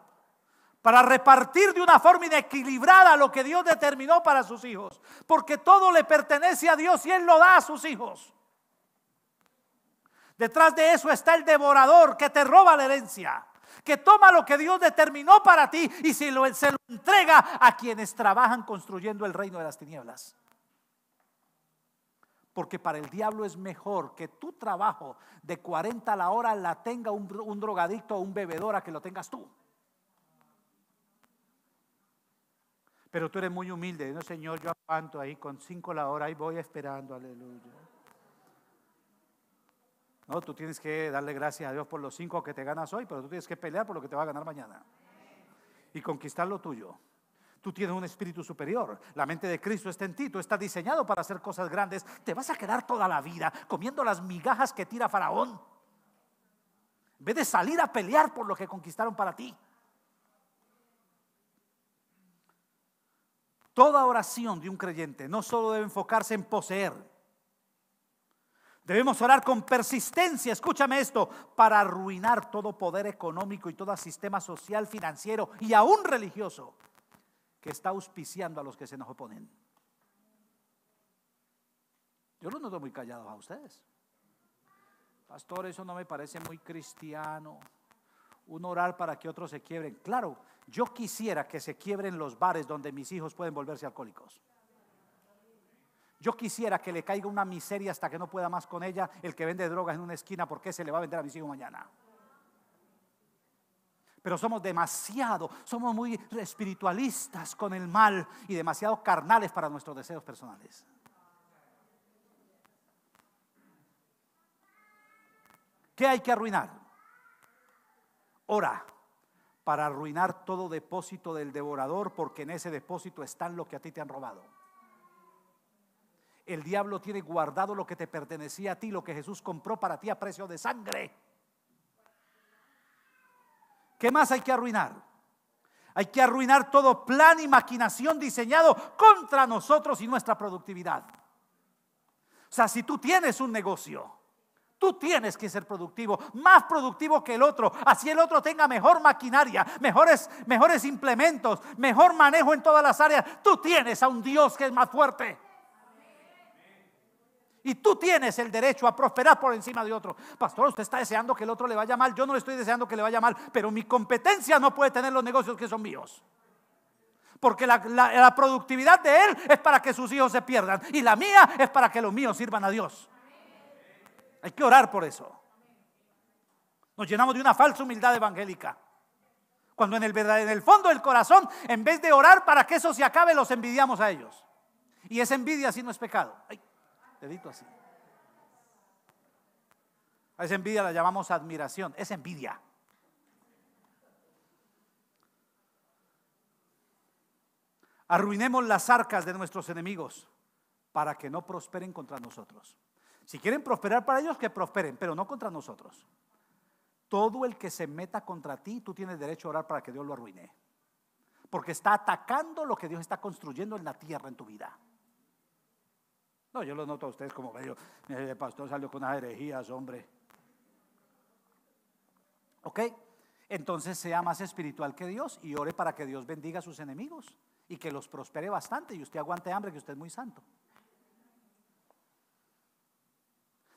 A: para repartir de una forma inequilibrada lo que Dios determinó para sus hijos, porque todo le pertenece a Dios y Él lo da a sus hijos. Detrás de eso está el devorador que te roba la herencia que toma lo que Dios determinó para ti y se lo, entrega a quienes trabajan construyendo el reino de las tinieblas. Porque para el diablo es mejor que tu trabajo de 40 a la hora la tenga un, drogadicto o un bebedor a que lo tengas tú. Pero tú eres muy humilde. No, Señor, yo aguanto ahí con cinco la hora, y voy esperando, aleluya. No, tú tienes que darle gracias a Dios por los cinco que te ganas hoy, pero tú tienes que pelear por lo que te va a ganar mañana y conquistar lo tuyo. Tú tienes un espíritu superior. La mente de Cristo está en ti. Tú estás diseñado para hacer cosas grandes. Te vas a quedar toda la vida comiendo las migajas que tira Faraón. En vez de salir a pelear por lo que conquistaron para ti. Toda oración de un creyente no solo debe enfocarse en poseer Debemos orar con persistencia, escúchame esto, para arruinar todo poder económico y todo sistema social, financiero y aún religioso que está auspiciando a los que se nos oponen. Yo no noto muy callado a ustedes. Pastor, eso no me parece muy cristiano. Un orar para que otros se quiebren. Claro, yo quisiera que se quiebren los bares donde mis hijos pueden volverse alcohólicos. Yo quisiera que le caiga una miseria hasta que no pueda más con ella el que vende drogas en una esquina porque se le va a vender a mis hijos mañana. Pero somos demasiado, somos muy espiritualistas con el mal y demasiado carnales para nuestros deseos personales. ¿Qué hay que arruinar? Ora para arruinar todo depósito del devorador porque en ese depósito están lo que a ti te han robado el diablo tiene guardado lo que te pertenecía a ti, lo que Jesús compró para ti a precio de sangre. ¿Qué más hay que arruinar? Hay que arruinar todo plan y maquinación diseñado contra nosotros y nuestra productividad. O sea, si tú tienes un negocio, tú tienes que ser productivo, más productivo que el otro. Así el otro tenga mejor maquinaria, mejores, mejores implementos, mejor manejo en todas las áreas. Tú tienes a un Dios que es más fuerte. Y tú tienes el derecho a prosperar por encima de otro. Pastor, usted está deseando que el otro le vaya mal. Yo no le estoy deseando que le vaya mal, pero mi competencia no puede tener los negocios que son míos. Porque la, productividad de él es para que sus hijos se pierdan. Y la mía es para que los míos sirvan a Dios. Hay que orar por eso. Nos llenamos de una falsa humildad evangélica. Cuando en el, en el fondo del corazón, en vez de orar para que eso se acabe, los envidiamos a ellos. Y esa envidia si no es pecado así. A esa envidia la llamamos admiración. Es envidia. Arruinemos las arcas de nuestros enemigos para que no prosperen contra nosotros. Si quieren prosperar para ellos, que prosperen, pero no contra nosotros. Todo el que se meta contra ti, tú tienes derecho a orar para que Dios lo arruine. Porque está atacando lo que Dios está construyendo en la tierra, en tu vida. No, yo lo noto a ustedes como medio, el pastor salió con unas herejías, hombre. ¿Ok? Entonces sea más espiritual que Dios y ore para que Dios bendiga a sus enemigos y que los prospere bastante y usted aguante hambre, que usted es muy santo.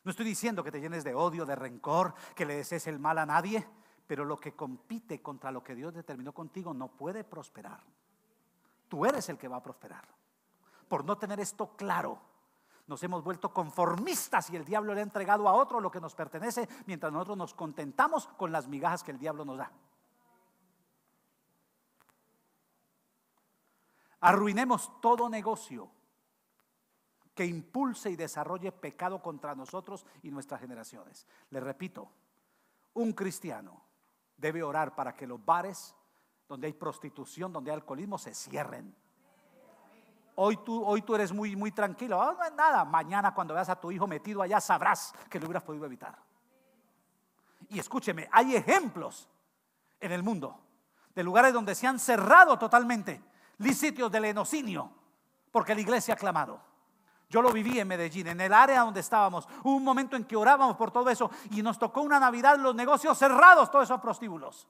A: No estoy diciendo que te llenes de odio, de rencor, que le desees el mal a nadie, pero lo que compite contra lo que Dios determinó contigo no puede prosperar. Tú eres el que va a prosperar. Por no tener esto claro, nos hemos vuelto conformistas y el diablo le ha entregado a otro lo que nos pertenece, mientras nosotros nos contentamos con las migajas que el diablo nos da. Arruinemos todo negocio que impulse y desarrolle pecado contra nosotros y nuestras generaciones. Les repito, un cristiano debe orar para que los bares donde hay prostitución, donde hay alcoholismo, se cierren Hoy tú, eres muy, muy tranquilo. Ah, no es nada. Mañana cuando veas a tu hijo metido allá sabrás que lo hubieras podido evitar. Y escúcheme, hay ejemplos en el mundo de lugares donde se han cerrado totalmente sitios del enocinio porque la iglesia ha clamado. Yo lo viví en Medellín, en el área donde estábamos. Hubo un momento en que orábamos por todo eso y nos tocó una Navidad los negocios cerrados, todos esos prostíbulos.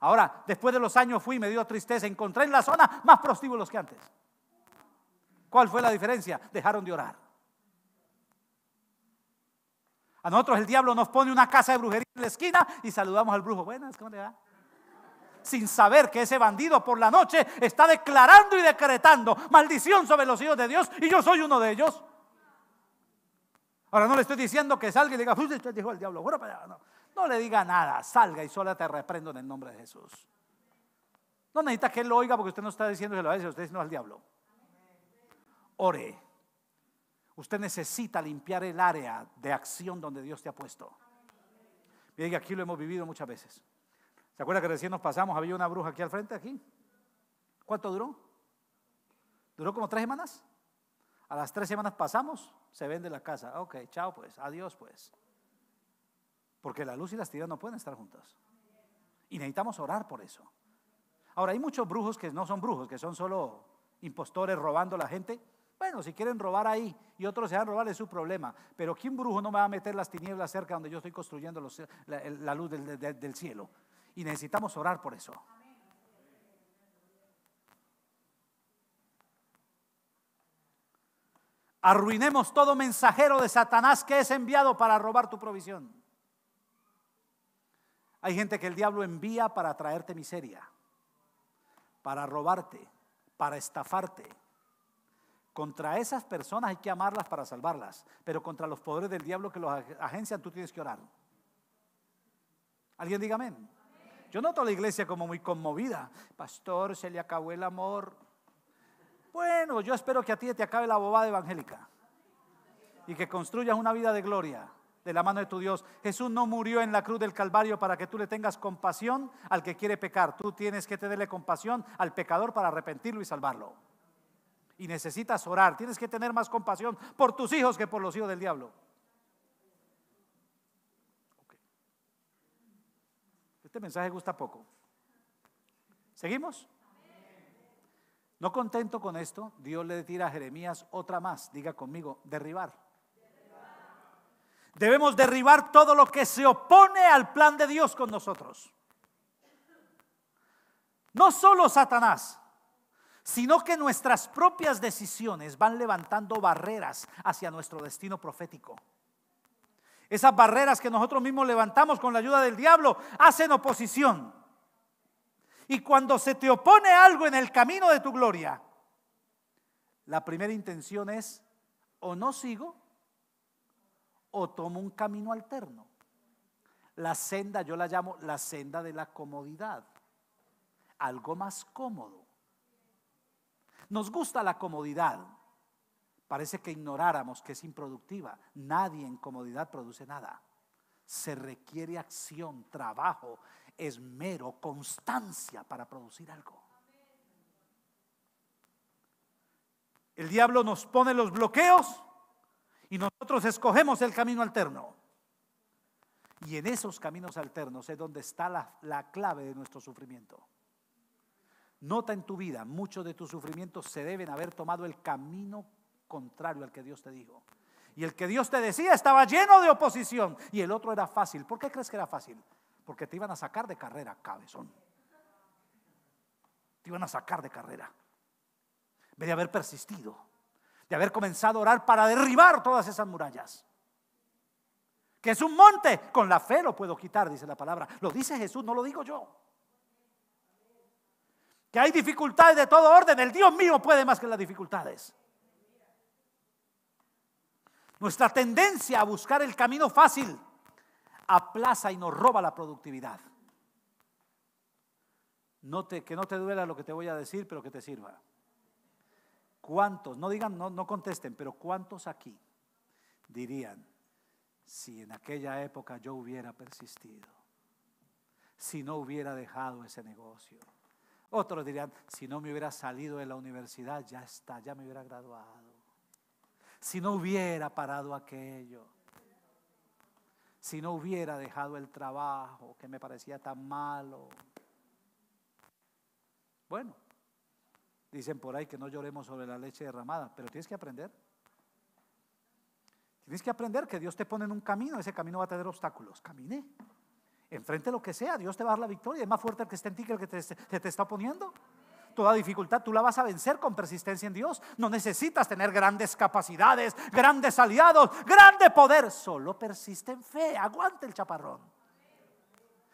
A: Ahora, después de los años fui, y me dio tristeza, encontré en la zona más prostíbulos que antes. ¿Cuál fue la diferencia? Dejaron de orar. A nosotros el diablo nos pone una casa de brujería en la esquina y saludamos al brujo. Buenas, ¿cómo le va? Sin saber que ese bandido por la noche está declarando y decretando maldición sobre los hijos de Dios y yo soy uno de ellos. Ahora no le estoy diciendo que salga y le diga, pues, usted dijo el diablo, No, le diga nada, salga y sola te reprendo en el nombre de Jesús. No necesita que él lo oiga porque usted no está diciendo que lo Ustedes usted no al diablo ore. Usted necesita limpiar el área de acción donde Dios te ha puesto. bien que aquí lo hemos vivido muchas veces. ¿Se acuerda que recién nos pasamos? Había una bruja aquí al frente, aquí. ¿Cuánto duró? ¿Duró como tres semanas? A las tres semanas pasamos, se vende la casa. Ok, chao pues, adiós pues. Porque la luz y las tiras no pueden estar juntas. Y necesitamos orar por eso. Ahora, hay muchos brujos que no son brujos, que son solo impostores robando a la gente. Bueno, si quieren robar ahí y otros se van a robar es su problema, pero ¿quién brujo no me va a meter las tinieblas cerca donde yo estoy construyendo la, luz del cielo? Y necesitamos orar por eso. Arruinemos todo mensajero de Satanás que es enviado para robar tu provisión. Hay gente que el diablo envía para traerte miseria, para robarte, para estafarte contra esas personas hay que amarlas para salvarlas, pero contra los poderes del diablo que los agencian tú tienes que orar. ¿Alguien diga amén? Yo noto a la iglesia como muy conmovida. Pastor, se le acabó el amor. Bueno, yo espero que a ti te acabe la bobada evangélica y que construyas una vida de gloria de la mano de tu Dios. Jesús no murió en la cruz del Calvario para que tú le tengas compasión al que quiere pecar. Tú tienes que tenerle compasión al pecador para arrepentirlo y salvarlo y necesitas orar. Tienes que tener más compasión por tus hijos que por los hijos del diablo. Este mensaje gusta poco. ¿Seguimos? No contento con esto, Dios le tira a Jeremías otra más, diga conmigo, derribar. derribar. Debemos derribar todo lo que se opone al plan de Dios con nosotros. No solo Satanás, sino que nuestras propias decisiones van levantando barreras hacia nuestro destino profético. Esas barreras que nosotros mismos levantamos con la ayuda del diablo hacen oposición. Y cuando se te opone algo en el camino de tu gloria, la primera intención es o no sigo o tomo un camino alterno. La senda, yo la llamo la senda de la comodidad. Algo más cómodo. Nos gusta la comodidad. Parece que ignoráramos que es improductiva. Nadie en comodidad produce nada. Se requiere acción, trabajo, esmero, constancia para producir algo. El diablo nos pone los bloqueos y nosotros escogemos el camino alterno. Y en esos caminos alternos es donde está la, la clave de nuestro sufrimiento. Nota en tu vida, muchos de tus sufrimientos se deben haber tomado el camino contrario al que Dios te dijo. Y el que Dios te decía estaba lleno de oposición y el otro era fácil. ¿Por qué crees que era fácil? Porque te iban a sacar de carrera, cabezón. Te iban a sacar de carrera. De haber persistido, de haber comenzado a orar para derribar todas esas murallas. Que es un monte, con la fe lo puedo quitar, dice la palabra. Lo dice Jesús, no lo digo yo que hay dificultades de todo orden, el Dios mío puede más que las dificultades. Nuestra tendencia a buscar el camino fácil aplaza y nos roba la productividad. No que no te duela lo que te voy a decir, pero que te sirva. ¿Cuántos? No digan, no contesten, pero ¿cuántos aquí dirían, si en aquella época yo hubiera persistido, si no hubiera dejado ese negocio? Otros dirían, si no me hubiera salido de la universidad, ya está, ya me hubiera graduado. Si no hubiera parado aquello. Si no hubiera dejado el trabajo que me parecía tan malo. Bueno, dicen por ahí que no lloremos sobre la leche derramada, pero tienes que aprender. Tienes que aprender que Dios te pone en un camino, ese camino va a tener obstáculos. Caminé. Enfrente lo que sea, Dios te va a dar la victoria. Es más fuerte el que está en ti que el que te, está poniendo. Toda dificultad tú la vas a vencer con persistencia en Dios. No necesitas tener grandes capacidades, grandes aliados, grande poder. Solo persiste en fe. Aguante el chaparrón.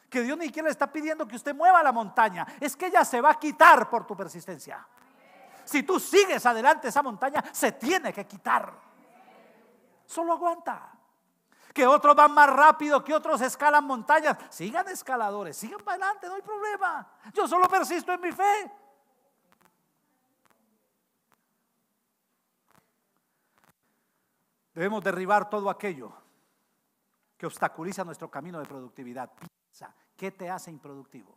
A: Que Dios ni siquiera le está pidiendo que usted mueva la montaña. Es que ella se va a quitar por tu persistencia. Si tú sigues adelante, esa montaña se tiene que quitar. Solo aguanta que otros van más rápido, que otros escalan montañas. Sigan escaladores, sigan para adelante, no hay problema. Yo solo persisto en mi fe. Debemos derribar todo aquello que obstaculiza nuestro camino de productividad. Piensa, ¿qué te hace improductivo?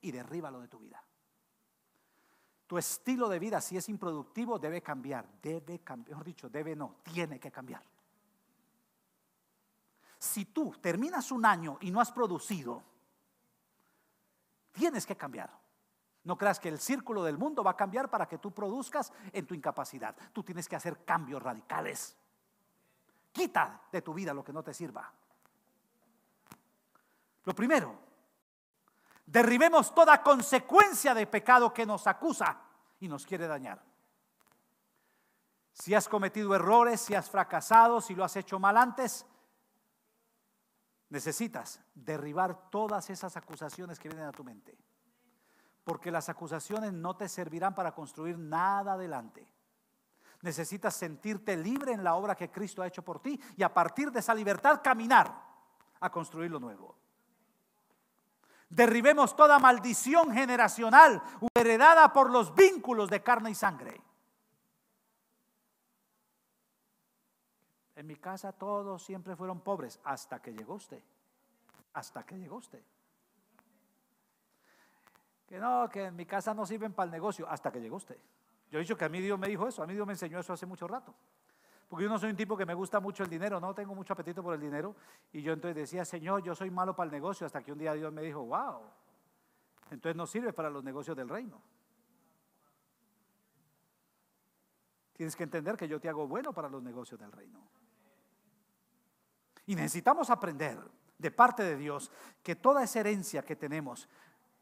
A: Y derríbalo de tu vida. Tu estilo de vida, si es improductivo, debe cambiar. Debe cambiar, mejor dicho, debe no, tiene que cambiar. Si tú terminas un año y no has producido, tienes que cambiar. No creas que el círculo del mundo va a cambiar para que tú produzcas en tu incapacidad. Tú tienes que hacer cambios radicales. Quita de tu vida lo que no te sirva. Lo primero, derribemos toda consecuencia de pecado que nos acusa y nos quiere dañar. Si has cometido errores, si has fracasado, si lo has hecho mal antes, Necesitas derribar todas esas acusaciones que vienen a tu mente. Porque las acusaciones no te servirán para construir nada adelante. Necesitas sentirte libre en la obra que Cristo ha hecho por ti y a partir de esa libertad caminar a construir lo nuevo. Derribemos toda maldición generacional heredada por los vínculos de carne y sangre. En mi casa todos siempre fueron pobres hasta que llegó usted. Hasta que llegó usted. Que no, que en mi casa no sirven para el negocio hasta que llegó usted. Yo he dicho que a mí Dios me dijo eso, a mí Dios me enseñó eso hace mucho rato. Porque yo no soy un tipo que me gusta mucho el dinero, no tengo mucho apetito por el dinero. Y yo entonces decía, Señor, yo soy malo para el negocio, hasta que un día Dios me dijo, wow, entonces no sirve para los negocios del reino. Tienes que entender que yo te hago bueno para los negocios del reino. Y necesitamos aprender de parte de Dios que toda esa herencia que tenemos,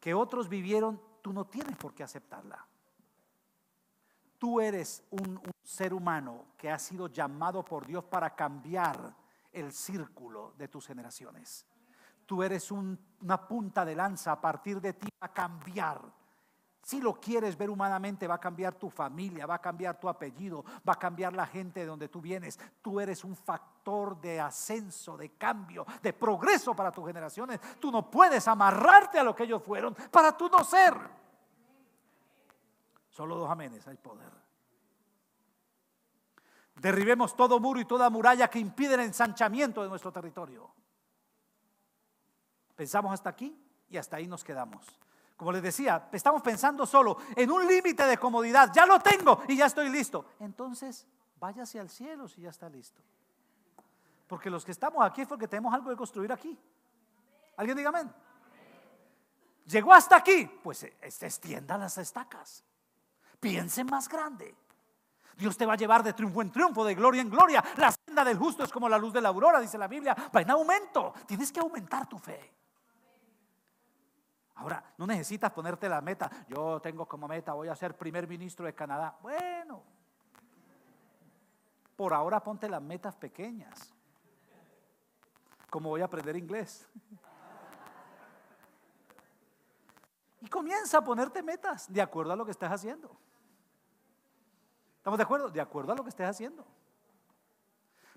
A: que otros vivieron, tú no tienes por qué aceptarla. Tú eres un, ser humano que ha sido llamado por Dios para cambiar el círculo de tus generaciones. Tú eres una punta de lanza, a partir de ti a cambiar si lo quieres ver humanamente, va a cambiar tu familia, va a cambiar tu apellido, va a cambiar la gente de donde tú vienes. Tú eres un factor de ascenso, de cambio, de progreso para tus generaciones. Tú no puedes amarrarte a lo que ellos fueron para tú no ser. Solo dos amenes, hay poder. Derribemos todo muro y toda muralla que impide el ensanchamiento de nuestro territorio. Pensamos hasta aquí y hasta ahí nos quedamos. Como les decía, estamos pensando solo en un límite de comodidad. Ya lo tengo y ya estoy listo. Entonces, váyase al cielo si ya está listo. Porque los que estamos aquí es porque tenemos algo de construir aquí. ¿Alguien diga amén? Llegó hasta aquí, pues eh, extienda las estacas. Piense más grande. Dios te va a llevar de triunfo en triunfo, de gloria en gloria. La senda del justo es como la luz de la aurora, dice la Biblia. Va en aumento. Tienes que aumentar tu fe. Ahora, no necesitas ponerte la meta. Yo tengo como meta, voy a ser primer ministro de Canadá. Bueno, por ahora ponte las metas pequeñas. Como voy a aprender inglés. Y comienza a ponerte metas de acuerdo a lo que estás haciendo. ¿Estamos de acuerdo? De acuerdo a lo que estés haciendo.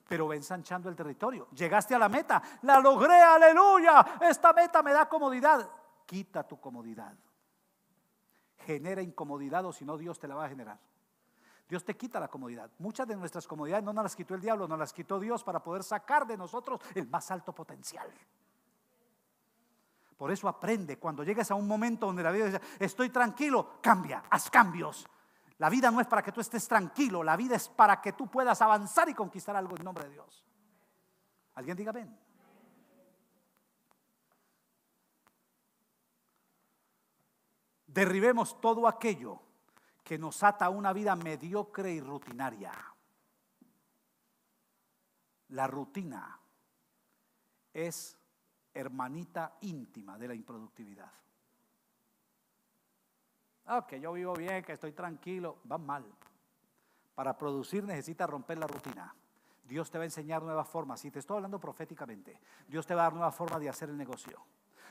A: Pero va ensanchando el territorio. Llegaste a la meta. La logré, aleluya. Esta meta me da comodidad quita tu comodidad. Genera incomodidad o si no Dios te la va a generar. Dios te quita la comodidad. Muchas de nuestras comodidades no nos las quitó el diablo, nos las quitó Dios para poder sacar de nosotros el más alto potencial. Por eso aprende, cuando llegues a un momento donde la vida dice, estoy tranquilo, cambia, haz cambios. La vida no es para que tú estés tranquilo, la vida es para que tú puedas avanzar y conquistar algo en nombre de Dios. Alguien diga, ven. Derribemos todo aquello que nos ata a una vida mediocre y rutinaria. La rutina es hermanita íntima de la improductividad. Ah, que yo vivo bien, que estoy tranquilo, va mal. Para producir necesita romper la rutina. Dios te va a enseñar nuevas formas. Si te estoy hablando proféticamente, Dios te va a dar nuevas formas de hacer el negocio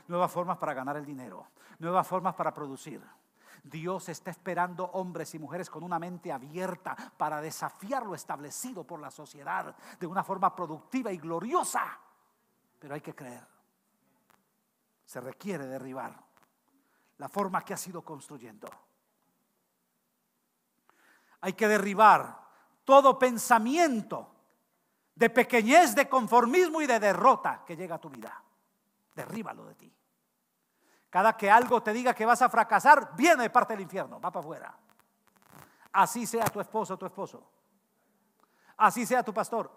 A: nuevas formas para ganar el dinero, nuevas formas para producir. Dios está esperando hombres y mujeres con una mente abierta para desafiar lo establecido por la sociedad de una forma productiva y gloriosa. Pero hay que creer. Se requiere derribar la forma que ha sido construyendo. Hay que derribar todo pensamiento de pequeñez, de conformismo y de derrota que llega a tu vida. Derríbalo de ti. Cada que algo te diga que vas a fracasar, viene de parte del infierno, va para afuera. Así sea tu esposo tu esposo. Así sea tu pastor.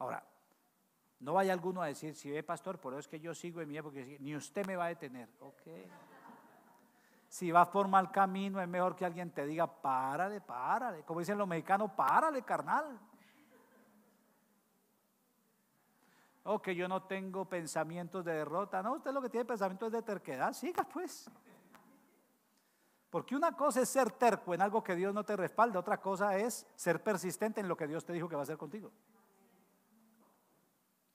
A: Ahora, no vaya alguno a decir, si ve eh, pastor, por eso es que yo sigo en mi época, ni usted me va a detener. Ok. Si vas por mal camino, es mejor que alguien te diga, párale, párale. Como dicen los mexicanos, párale, carnal. o oh, que yo no tengo pensamientos de derrota. No, usted lo que tiene pensamientos es de terquedad. Siga pues. Porque una cosa es ser terco en algo que Dios no te respalda, otra cosa es ser persistente en lo que Dios te dijo que va a hacer contigo.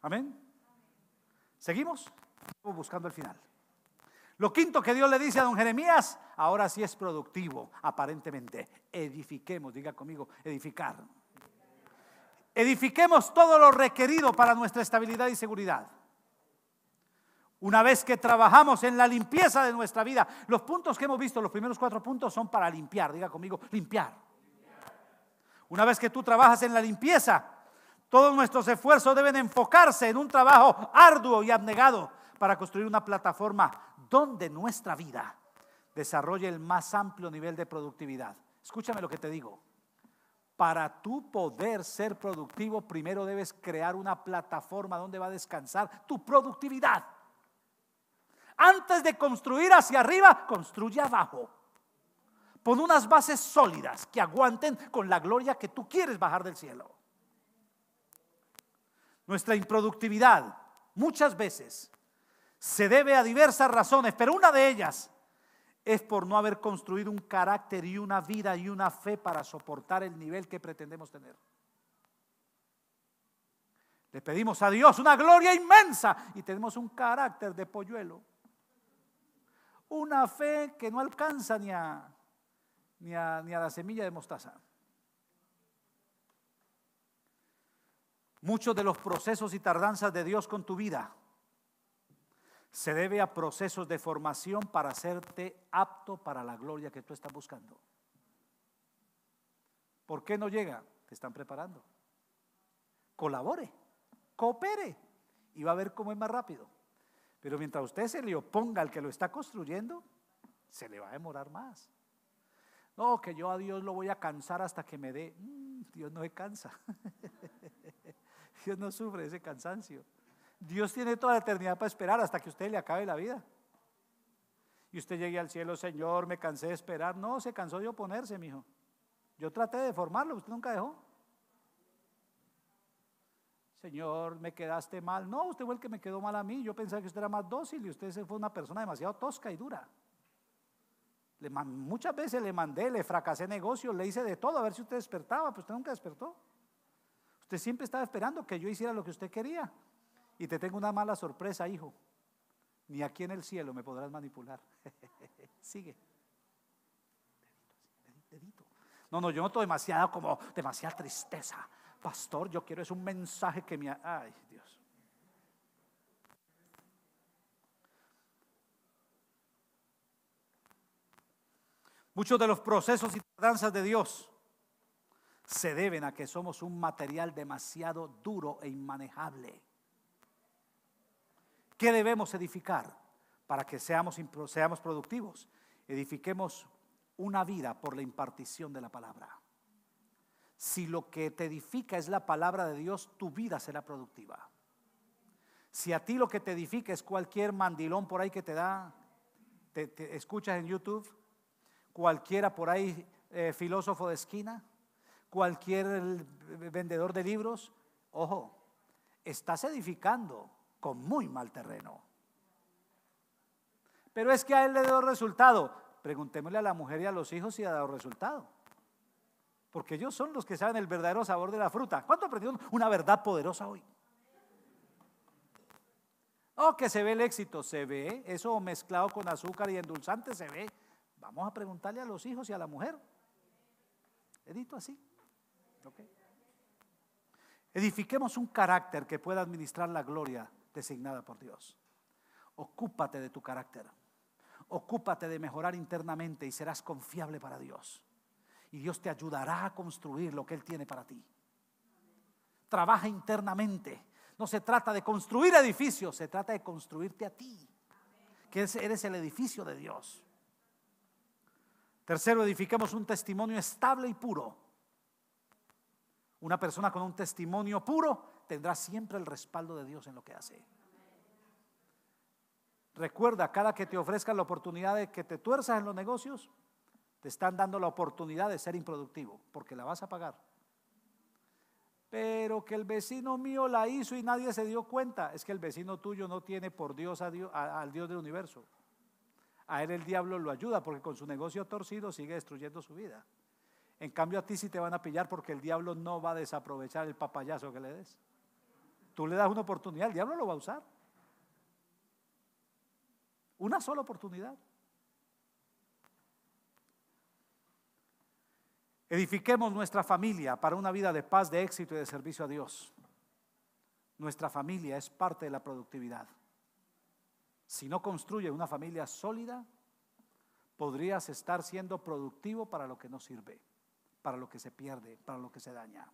A: Amén. ¿Seguimos? buscando el final. Lo quinto que Dios le dice a don Jeremías, ahora sí es productivo, aparentemente. Edifiquemos, diga conmigo, edificar. Edifiquemos todo lo requerido para nuestra estabilidad y seguridad. Una vez que trabajamos en la limpieza de nuestra vida, los puntos que hemos visto, los primeros cuatro puntos son para limpiar, diga conmigo, limpiar. Una vez que tú trabajas en la limpieza, todos nuestros esfuerzos deben enfocarse en un trabajo arduo y abnegado para construir una plataforma donde nuestra vida desarrolle el más amplio nivel de productividad. Escúchame lo que te digo. Para tú poder ser productivo, primero debes crear una plataforma donde va a descansar tu productividad. Antes de construir hacia arriba, construye abajo. Pon unas bases sólidas que aguanten con la gloria que tú quieres bajar del cielo. Nuestra improductividad muchas veces se debe a diversas razones, pero una de ellas es por no haber construido un carácter y una vida y una fe para soportar el nivel que pretendemos tener. Le pedimos a Dios una gloria inmensa y tenemos un carácter de polluelo. Una fe que no alcanza ni a, ni a, la semilla de mostaza. Muchos de los procesos y tardanzas de Dios con tu vida se debe a procesos de formación para hacerte apto para la gloria que tú estás buscando. ¿Por qué no llega? Te están preparando. Colabore, coopere y va a ver cómo es más rápido. Pero mientras usted se le oponga al que lo está construyendo, se le va a demorar más. No, que yo a Dios lo voy a cansar hasta que me dé. Mm, Dios no se cansa. Dios no sufre ese cansancio. Dios tiene toda la eternidad para esperar hasta que usted le acabe la vida. Y usted llegue al cielo, Señor, me cansé de esperar. No, se cansó de oponerse, mi hijo Yo traté de formarlo, usted nunca dejó. Señor, me quedaste mal. No, usted fue el que me quedó mal a mí. Yo pensaba que usted era más dócil y usted fue una persona demasiado tosca y dura. muchas veces le mandé, le fracasé negocios, le hice de todo a ver si usted despertaba, pero usted nunca despertó. Usted siempre estaba esperando que yo hiciera lo que usted quería. Y te tengo una mala sorpresa, hijo. Ni aquí en el cielo me podrás manipular. Sigue. No, no, yo noto demasiado como, demasiada tristeza. Pastor, yo quiero es un mensaje que me... Ay, Dios. Muchos de los procesos y tardanzas de Dios se deben a que somos un material demasiado duro e inmanejable. ¿Qué debemos edificar para que seamos, seamos productivos? Edifiquemos una vida por la impartición de la palabra. Si lo que te edifica es la palabra de Dios, tu vida será productiva. Si a ti lo que te edifica es cualquier mandilón por ahí que te da, te, escuchas en YouTube, cualquiera por ahí eh, filósofo de esquina, cualquier eh, vendedor de libros, ojo, estás edificando con muy mal terreno. Pero es que a él le dio resultado. Preguntémosle a la mujer y a los hijos si ha dado resultado. Porque ellos son los que saben el verdadero sabor de la fruta. ¿Cuánto aprendieron una verdad poderosa hoy? Oh, que se ve el éxito, se ve. Eso mezclado con azúcar y endulzante se ve. Vamos a preguntarle a los hijos y a la mujer. Edito así. Edifiquemos un carácter que pueda administrar la gloria designada por Dios. Ocúpate de tu carácter. Ocúpate de mejorar internamente y serás confiable para Dios. Y Dios te ayudará a construir lo que Él tiene para ti. Trabaja internamente. No se trata de construir edificios, se trata de construirte a ti, que eres el edificio de Dios. Tercero, edifiquemos un testimonio estable y puro. Una persona con un testimonio puro tendrá siempre el respaldo de Dios en lo que hace. Recuerda, cada que te ofrezcan la oportunidad de que te tuerzas en los negocios, te están dando la oportunidad de ser improductivo, porque la vas a pagar. Pero que el vecino mío la hizo y nadie se dio cuenta, es que el vecino tuyo no tiene por Dios, al Dios del universo. A él el diablo lo ayuda porque con su negocio torcido sigue destruyendo su vida. En cambio a ti sí te van a pillar porque el diablo no va a desaprovechar el papayazo que le des. Tú le das una oportunidad, el diablo lo va a usar. Una sola oportunidad. Edifiquemos nuestra familia para una vida de paz, de éxito y de servicio a Dios. Nuestra familia es parte de la productividad. Si no construye una familia sólida, podrías estar siendo productivo para lo que no sirve, para lo que se pierde, para lo que se daña.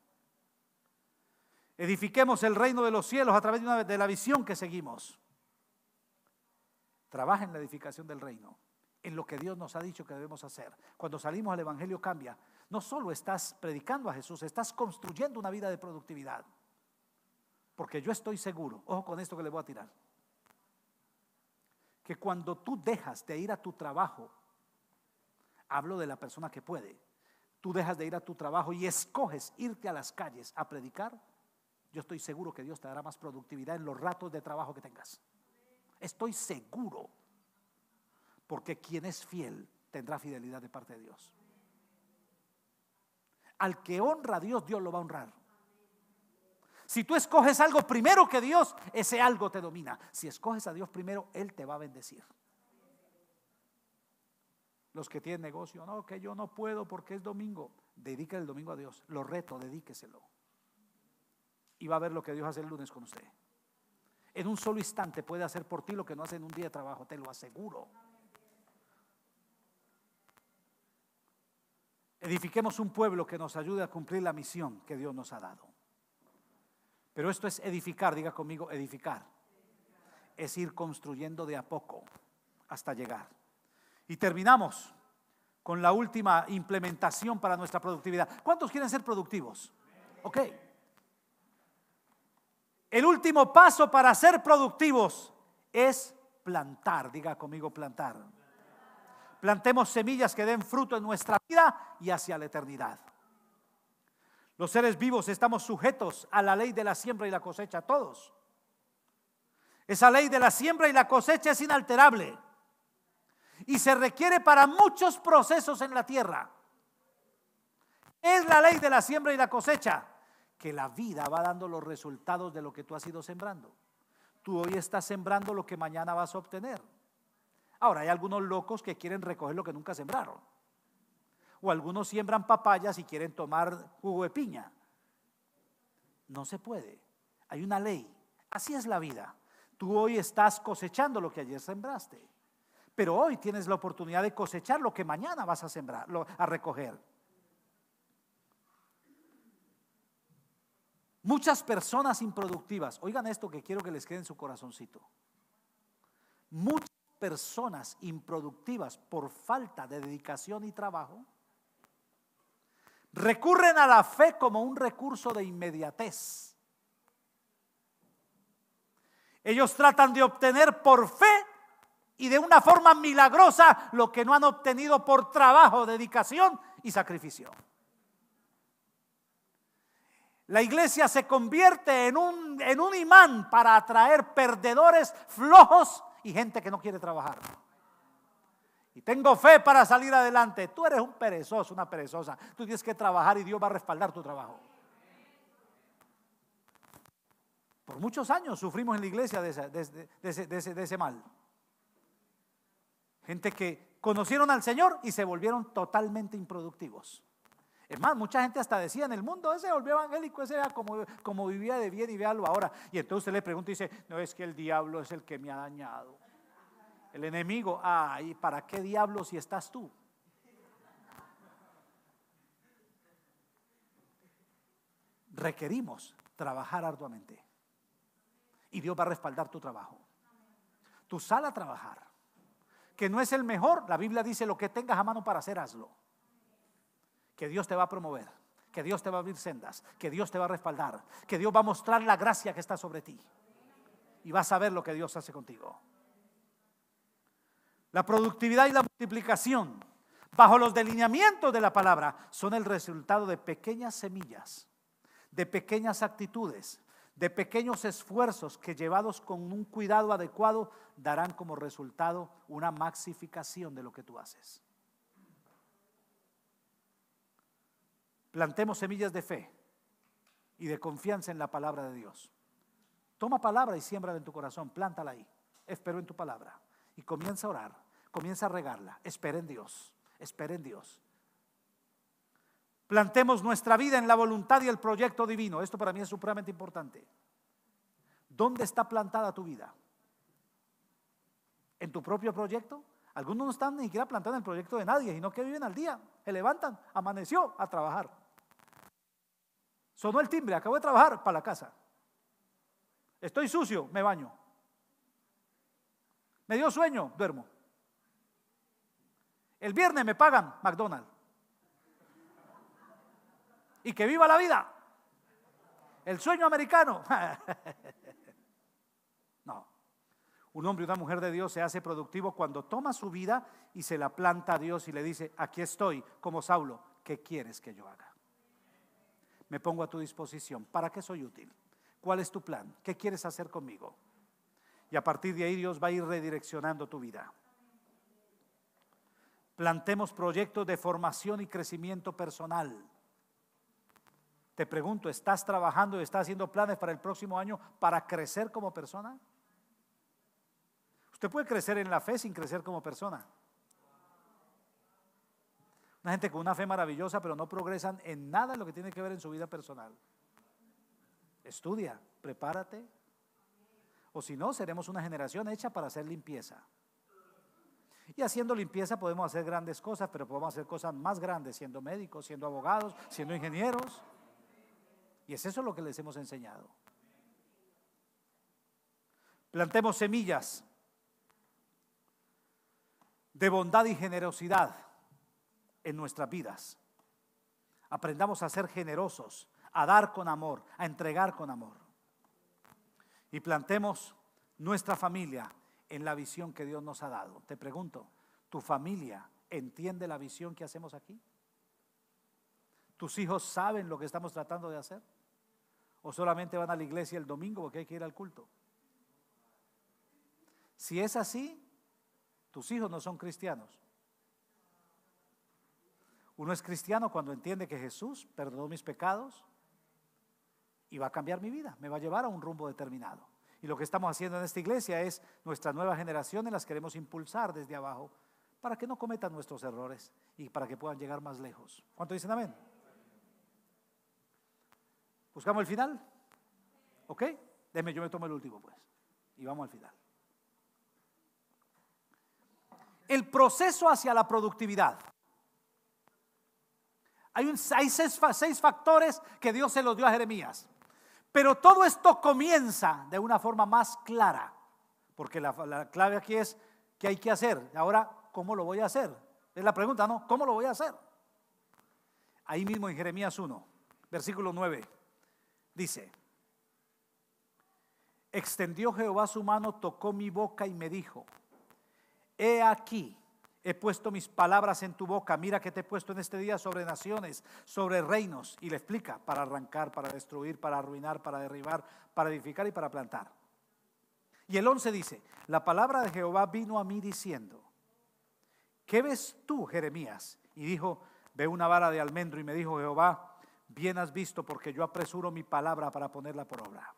A: Edifiquemos el reino de los cielos a través de, la visión que seguimos. Trabaja en la edificación del reino, en lo que Dios nos ha dicho que debemos hacer. Cuando salimos al Evangelio cambia. No solo estás predicando a Jesús, estás construyendo una vida de productividad. Porque yo estoy seguro, ojo con esto que le voy a tirar, que cuando tú dejas de ir a tu trabajo, hablo de la persona que puede, tú dejas de ir a tu trabajo y escoges irte a las calles a predicar, yo estoy seguro que Dios te dará más productividad en los ratos de trabajo que tengas. Estoy seguro, porque quien es fiel tendrá fidelidad de parte de Dios. Al que honra a Dios, Dios lo va a honrar. Si tú escoges algo primero que Dios, ese algo te domina. Si escoges a Dios primero, Él te va a bendecir. Los que tienen negocio, no, que yo no puedo porque es domingo. Dedica el domingo a Dios. Lo reto, dedíqueselo y va a ver lo que Dios hace el lunes con usted. En un solo instante puede hacer por ti lo que no hace en un día de trabajo, te lo aseguro. Edifiquemos un pueblo que nos ayude a cumplir la misión que Dios nos ha dado. Pero esto es edificar, diga conmigo, edificar. Es ir construyendo de a poco hasta llegar. Y terminamos con la última implementación para nuestra productividad. ¿Cuántos quieren ser productivos? Ok. El último paso para ser productivos es plantar, diga conmigo plantar. Plantemos semillas que den fruto en nuestra vida y hacia la eternidad. Los seres vivos estamos sujetos a la ley de la siembra y la cosecha, todos. Esa ley de la siembra y la cosecha es inalterable y se requiere para muchos procesos en la tierra. Es la ley de la siembra y la cosecha que la vida va dando los resultados de lo que tú has ido sembrando. Tú hoy estás sembrando lo que mañana vas a obtener. Ahora, hay algunos locos que quieren recoger lo que nunca sembraron. O algunos siembran papayas y quieren tomar jugo de piña. No se puede. Hay una ley. Así es la vida. Tú hoy estás cosechando lo que ayer sembraste. Pero hoy tienes la oportunidad de cosechar lo que mañana vas a sembrar, a recoger. Muchas personas improductivas, oigan esto que quiero que les quede en su corazoncito. Muchas personas improductivas por falta de dedicación y trabajo recurren a la fe como un recurso de inmediatez. Ellos tratan de obtener por fe y de una forma milagrosa lo que no han obtenido por trabajo, dedicación y sacrificio. La iglesia se convierte en un, imán para atraer perdedores flojos y gente que no quiere trabajar. Y tengo fe para salir adelante. Tú eres un perezoso, una perezosa. Tú tienes que trabajar y Dios va a respaldar tu trabajo. Por muchos años sufrimos en la iglesia de, ese, mal. Gente que conocieron al Señor y se volvieron totalmente improductivos. Es más, mucha gente hasta decía en el mundo, ese volvió evangélico, ese era como, como vivía de bien y véalo ahora. Y entonces usted le pregunta y dice, no es que el diablo es el que me ha dañado. El enemigo, ay, ¿para qué diablo si estás tú? Requerimos trabajar arduamente. Y Dios va a respaldar tu trabajo. Tu sal a trabajar. Que no es el mejor, la Biblia dice lo que tengas a mano para hacer, hazlo que Dios te va a promover, que Dios te va a abrir sendas, que Dios te va a respaldar, que Dios va a mostrar la gracia que está sobre ti. Y vas a ver lo que Dios hace contigo. La productividad y la multiplicación, bajo los delineamientos de la palabra, son el resultado de pequeñas semillas, de pequeñas actitudes, de pequeños esfuerzos que llevados con un cuidado adecuado darán como resultado una maxificación de lo que tú haces. Plantemos semillas de fe y de confianza en la palabra de Dios. Toma palabra y siembra en tu corazón, plántala ahí. Espero en tu palabra y comienza a orar, comienza a regarla. Espera en Dios, espera en Dios. Plantemos nuestra vida en la voluntad y el proyecto divino. Esto para mí es supremamente importante. ¿Dónde está plantada tu vida? ¿En tu propio proyecto? Algunos no están ni siquiera plantando el proyecto de nadie, sino que viven al día, se levantan, amaneció a trabajar. Sonó el timbre, acabo de trabajar para la casa. Estoy sucio, me baño. Me dio sueño, duermo. El viernes me pagan McDonald's. Y que viva la vida. El sueño americano. no. Un hombre y una mujer de Dios se hace productivo cuando toma su vida y se la planta a Dios y le dice, aquí estoy como Saulo, ¿qué quieres que yo haga? me pongo a tu disposición. ¿Para qué soy útil? ¿Cuál es tu plan? ¿Qué quieres hacer conmigo? Y a partir de ahí Dios va a ir redireccionando tu vida. Plantemos proyectos de formación y crecimiento personal. Te pregunto, ¿estás trabajando y estás haciendo planes para el próximo año para crecer como persona? Usted puede crecer en la fe sin crecer como persona. Una gente con una fe maravillosa, pero no progresan en nada en lo que tiene que ver en su vida personal. Estudia, prepárate. O si no, seremos una generación hecha para hacer limpieza. Y haciendo limpieza podemos hacer grandes cosas, pero podemos hacer cosas más grandes, siendo médicos, siendo abogados, siendo ingenieros. Y es eso lo que les hemos enseñado. Plantemos semillas de bondad y generosidad en nuestras vidas. Aprendamos a ser generosos, a dar con amor, a entregar con amor. Y plantemos nuestra familia en la visión que Dios nos ha dado. Te pregunto, ¿tu familia entiende la visión que hacemos aquí? ¿Tus hijos saben lo que estamos tratando de hacer? ¿O solamente van a la iglesia el domingo porque hay que ir al culto? Si es así, tus hijos no son cristianos. Uno es cristiano cuando entiende que Jesús perdonó mis pecados y va a cambiar mi vida, me va a llevar a un rumbo determinado. Y lo que estamos haciendo en esta iglesia es nuestra nueva generación las queremos impulsar desde abajo para que no cometan nuestros errores y para que puedan llegar más lejos. ¿Cuánto dicen amén? ¿Buscamos el final? ¿Ok? Deme, yo me tomo el último pues. Y vamos al final. El proceso hacia la productividad. Hay, seis, factores que Dios se los dio a Jeremías. Pero todo esto comienza de una forma más clara, porque la, la, clave aquí es qué hay que hacer. Ahora, ¿cómo lo voy a hacer? Es la pregunta, ¿no? ¿Cómo lo voy a hacer? Ahí mismo en Jeremías 1, versículo 9, dice, extendió Jehová su mano, tocó mi boca y me dijo, he aquí, He puesto mis palabras en tu boca. Mira que te he puesto en este día sobre naciones, sobre reinos. Y le explica, para arrancar, para destruir, para arruinar, para derribar, para edificar y para plantar. Y el 11 dice, la palabra de Jehová vino a mí diciendo, ¿qué ves tú, Jeremías? Y dijo, ve una vara de almendro. Y me dijo, Jehová, bien has visto porque yo apresuro mi palabra para ponerla por obra.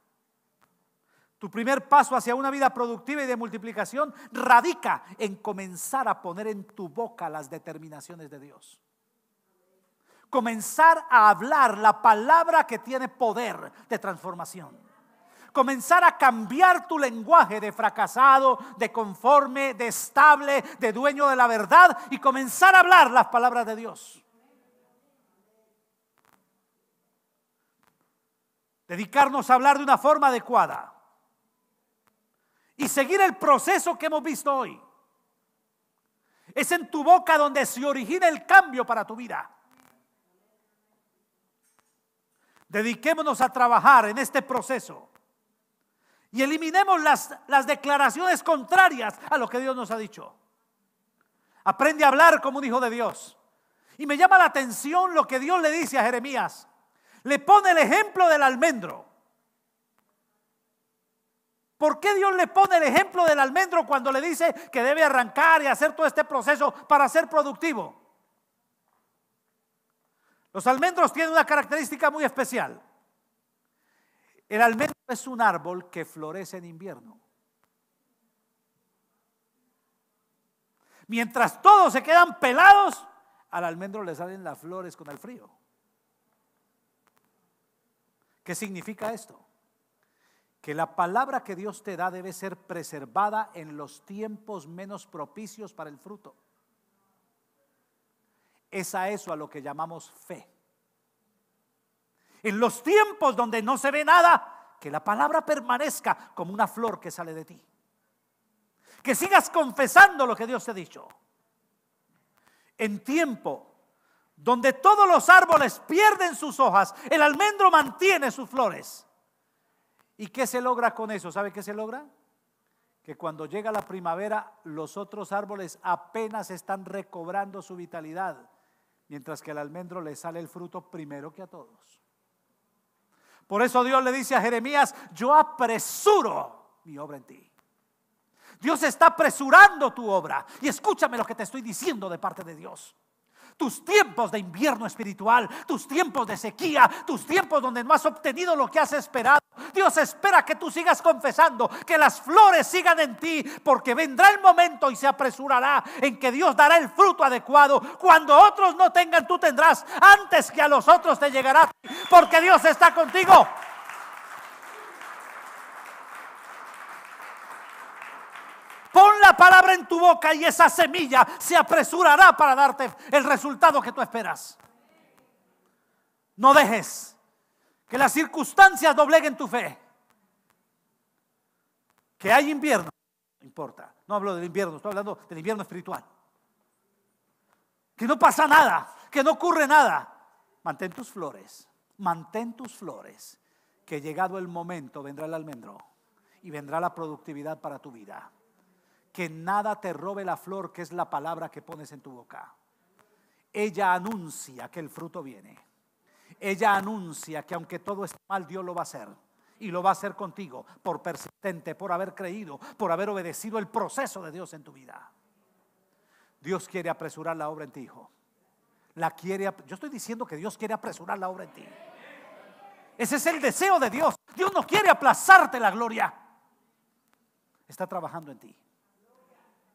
A: Tu primer paso hacia una vida productiva y de multiplicación radica en comenzar a poner en tu boca las determinaciones de Dios. Comenzar a hablar la palabra que tiene poder de transformación. Comenzar a cambiar tu lenguaje de fracasado, de conforme, de estable, de dueño de la verdad y comenzar a hablar las palabras de Dios. Dedicarnos a hablar de una forma adecuada y seguir el proceso que hemos visto hoy. Es en tu boca donde se origina el cambio para tu vida. Dediquémonos a trabajar en este proceso y eliminemos las, declaraciones contrarias a lo que Dios nos ha dicho. Aprende a hablar como un hijo de Dios. Y me llama la atención lo que Dios le dice a Jeremías. Le pone el ejemplo del almendro. ¿Por qué Dios le pone el ejemplo del almendro cuando le dice que debe arrancar y hacer todo este proceso para ser productivo? Los almendros tienen una característica muy especial. El almendro es un árbol que florece en invierno. Mientras todos se quedan pelados, al almendro le salen las flores con el frío. ¿Qué significa esto? que la palabra que Dios te da debe ser preservada en los tiempos menos propicios para el fruto. Es a eso a lo que llamamos fe. En los tiempos donde no se ve nada, que la palabra permanezca como una flor que sale de ti. Que sigas confesando lo que Dios te ha dicho. En tiempo donde todos los árboles pierden sus hojas, el almendro mantiene sus flores. ¿Y qué se logra con eso? ¿Sabe qué se logra? Que cuando llega la primavera, los otros árboles apenas están recobrando su vitalidad, mientras que al almendro le sale el fruto primero que a todos. Por eso Dios le dice a Jeremías, yo apresuro mi obra en ti. Dios está apresurando tu obra. Y escúchame lo que te estoy diciendo de parte de Dios tus tiempos de invierno espiritual, tus tiempos de sequía, tus tiempos donde no has obtenido lo que has esperado. Dios espera que tú sigas confesando, que las flores sigan en ti, porque vendrá el momento y se apresurará en que Dios dará el fruto adecuado. Cuando otros no tengan, tú tendrás, antes que a los otros te llegará, porque Dios está contigo. palabra en tu boca y esa semilla se apresurará para darte el resultado que tú esperas. No dejes que las circunstancias dobleguen tu fe. Que hay invierno, no importa. No hablo del invierno, estoy hablando del invierno espiritual. Que no pasa nada, que no ocurre nada. Mantén tus flores, mantén tus flores, que llegado el momento vendrá el almendro y vendrá la productividad para tu vida que nada te robe la flor, que es la palabra que pones en tu boca. Ella anuncia que el fruto viene. Ella anuncia que aunque todo está mal, Dios lo va a hacer. Y lo va a hacer contigo por persistente, por haber creído, por haber obedecido el proceso de Dios en tu vida. Dios quiere apresurar la obra en ti, hijo. La quiere, yo estoy diciendo que Dios quiere apresurar la obra en ti. Ese es el deseo de Dios. Dios no quiere aplazarte la gloria. Está trabajando en ti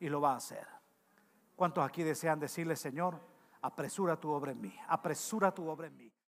A: y lo va a hacer. ¿Cuántos aquí desean decirle, Señor, apresura tu obra en mí, apresura tu obra en mí?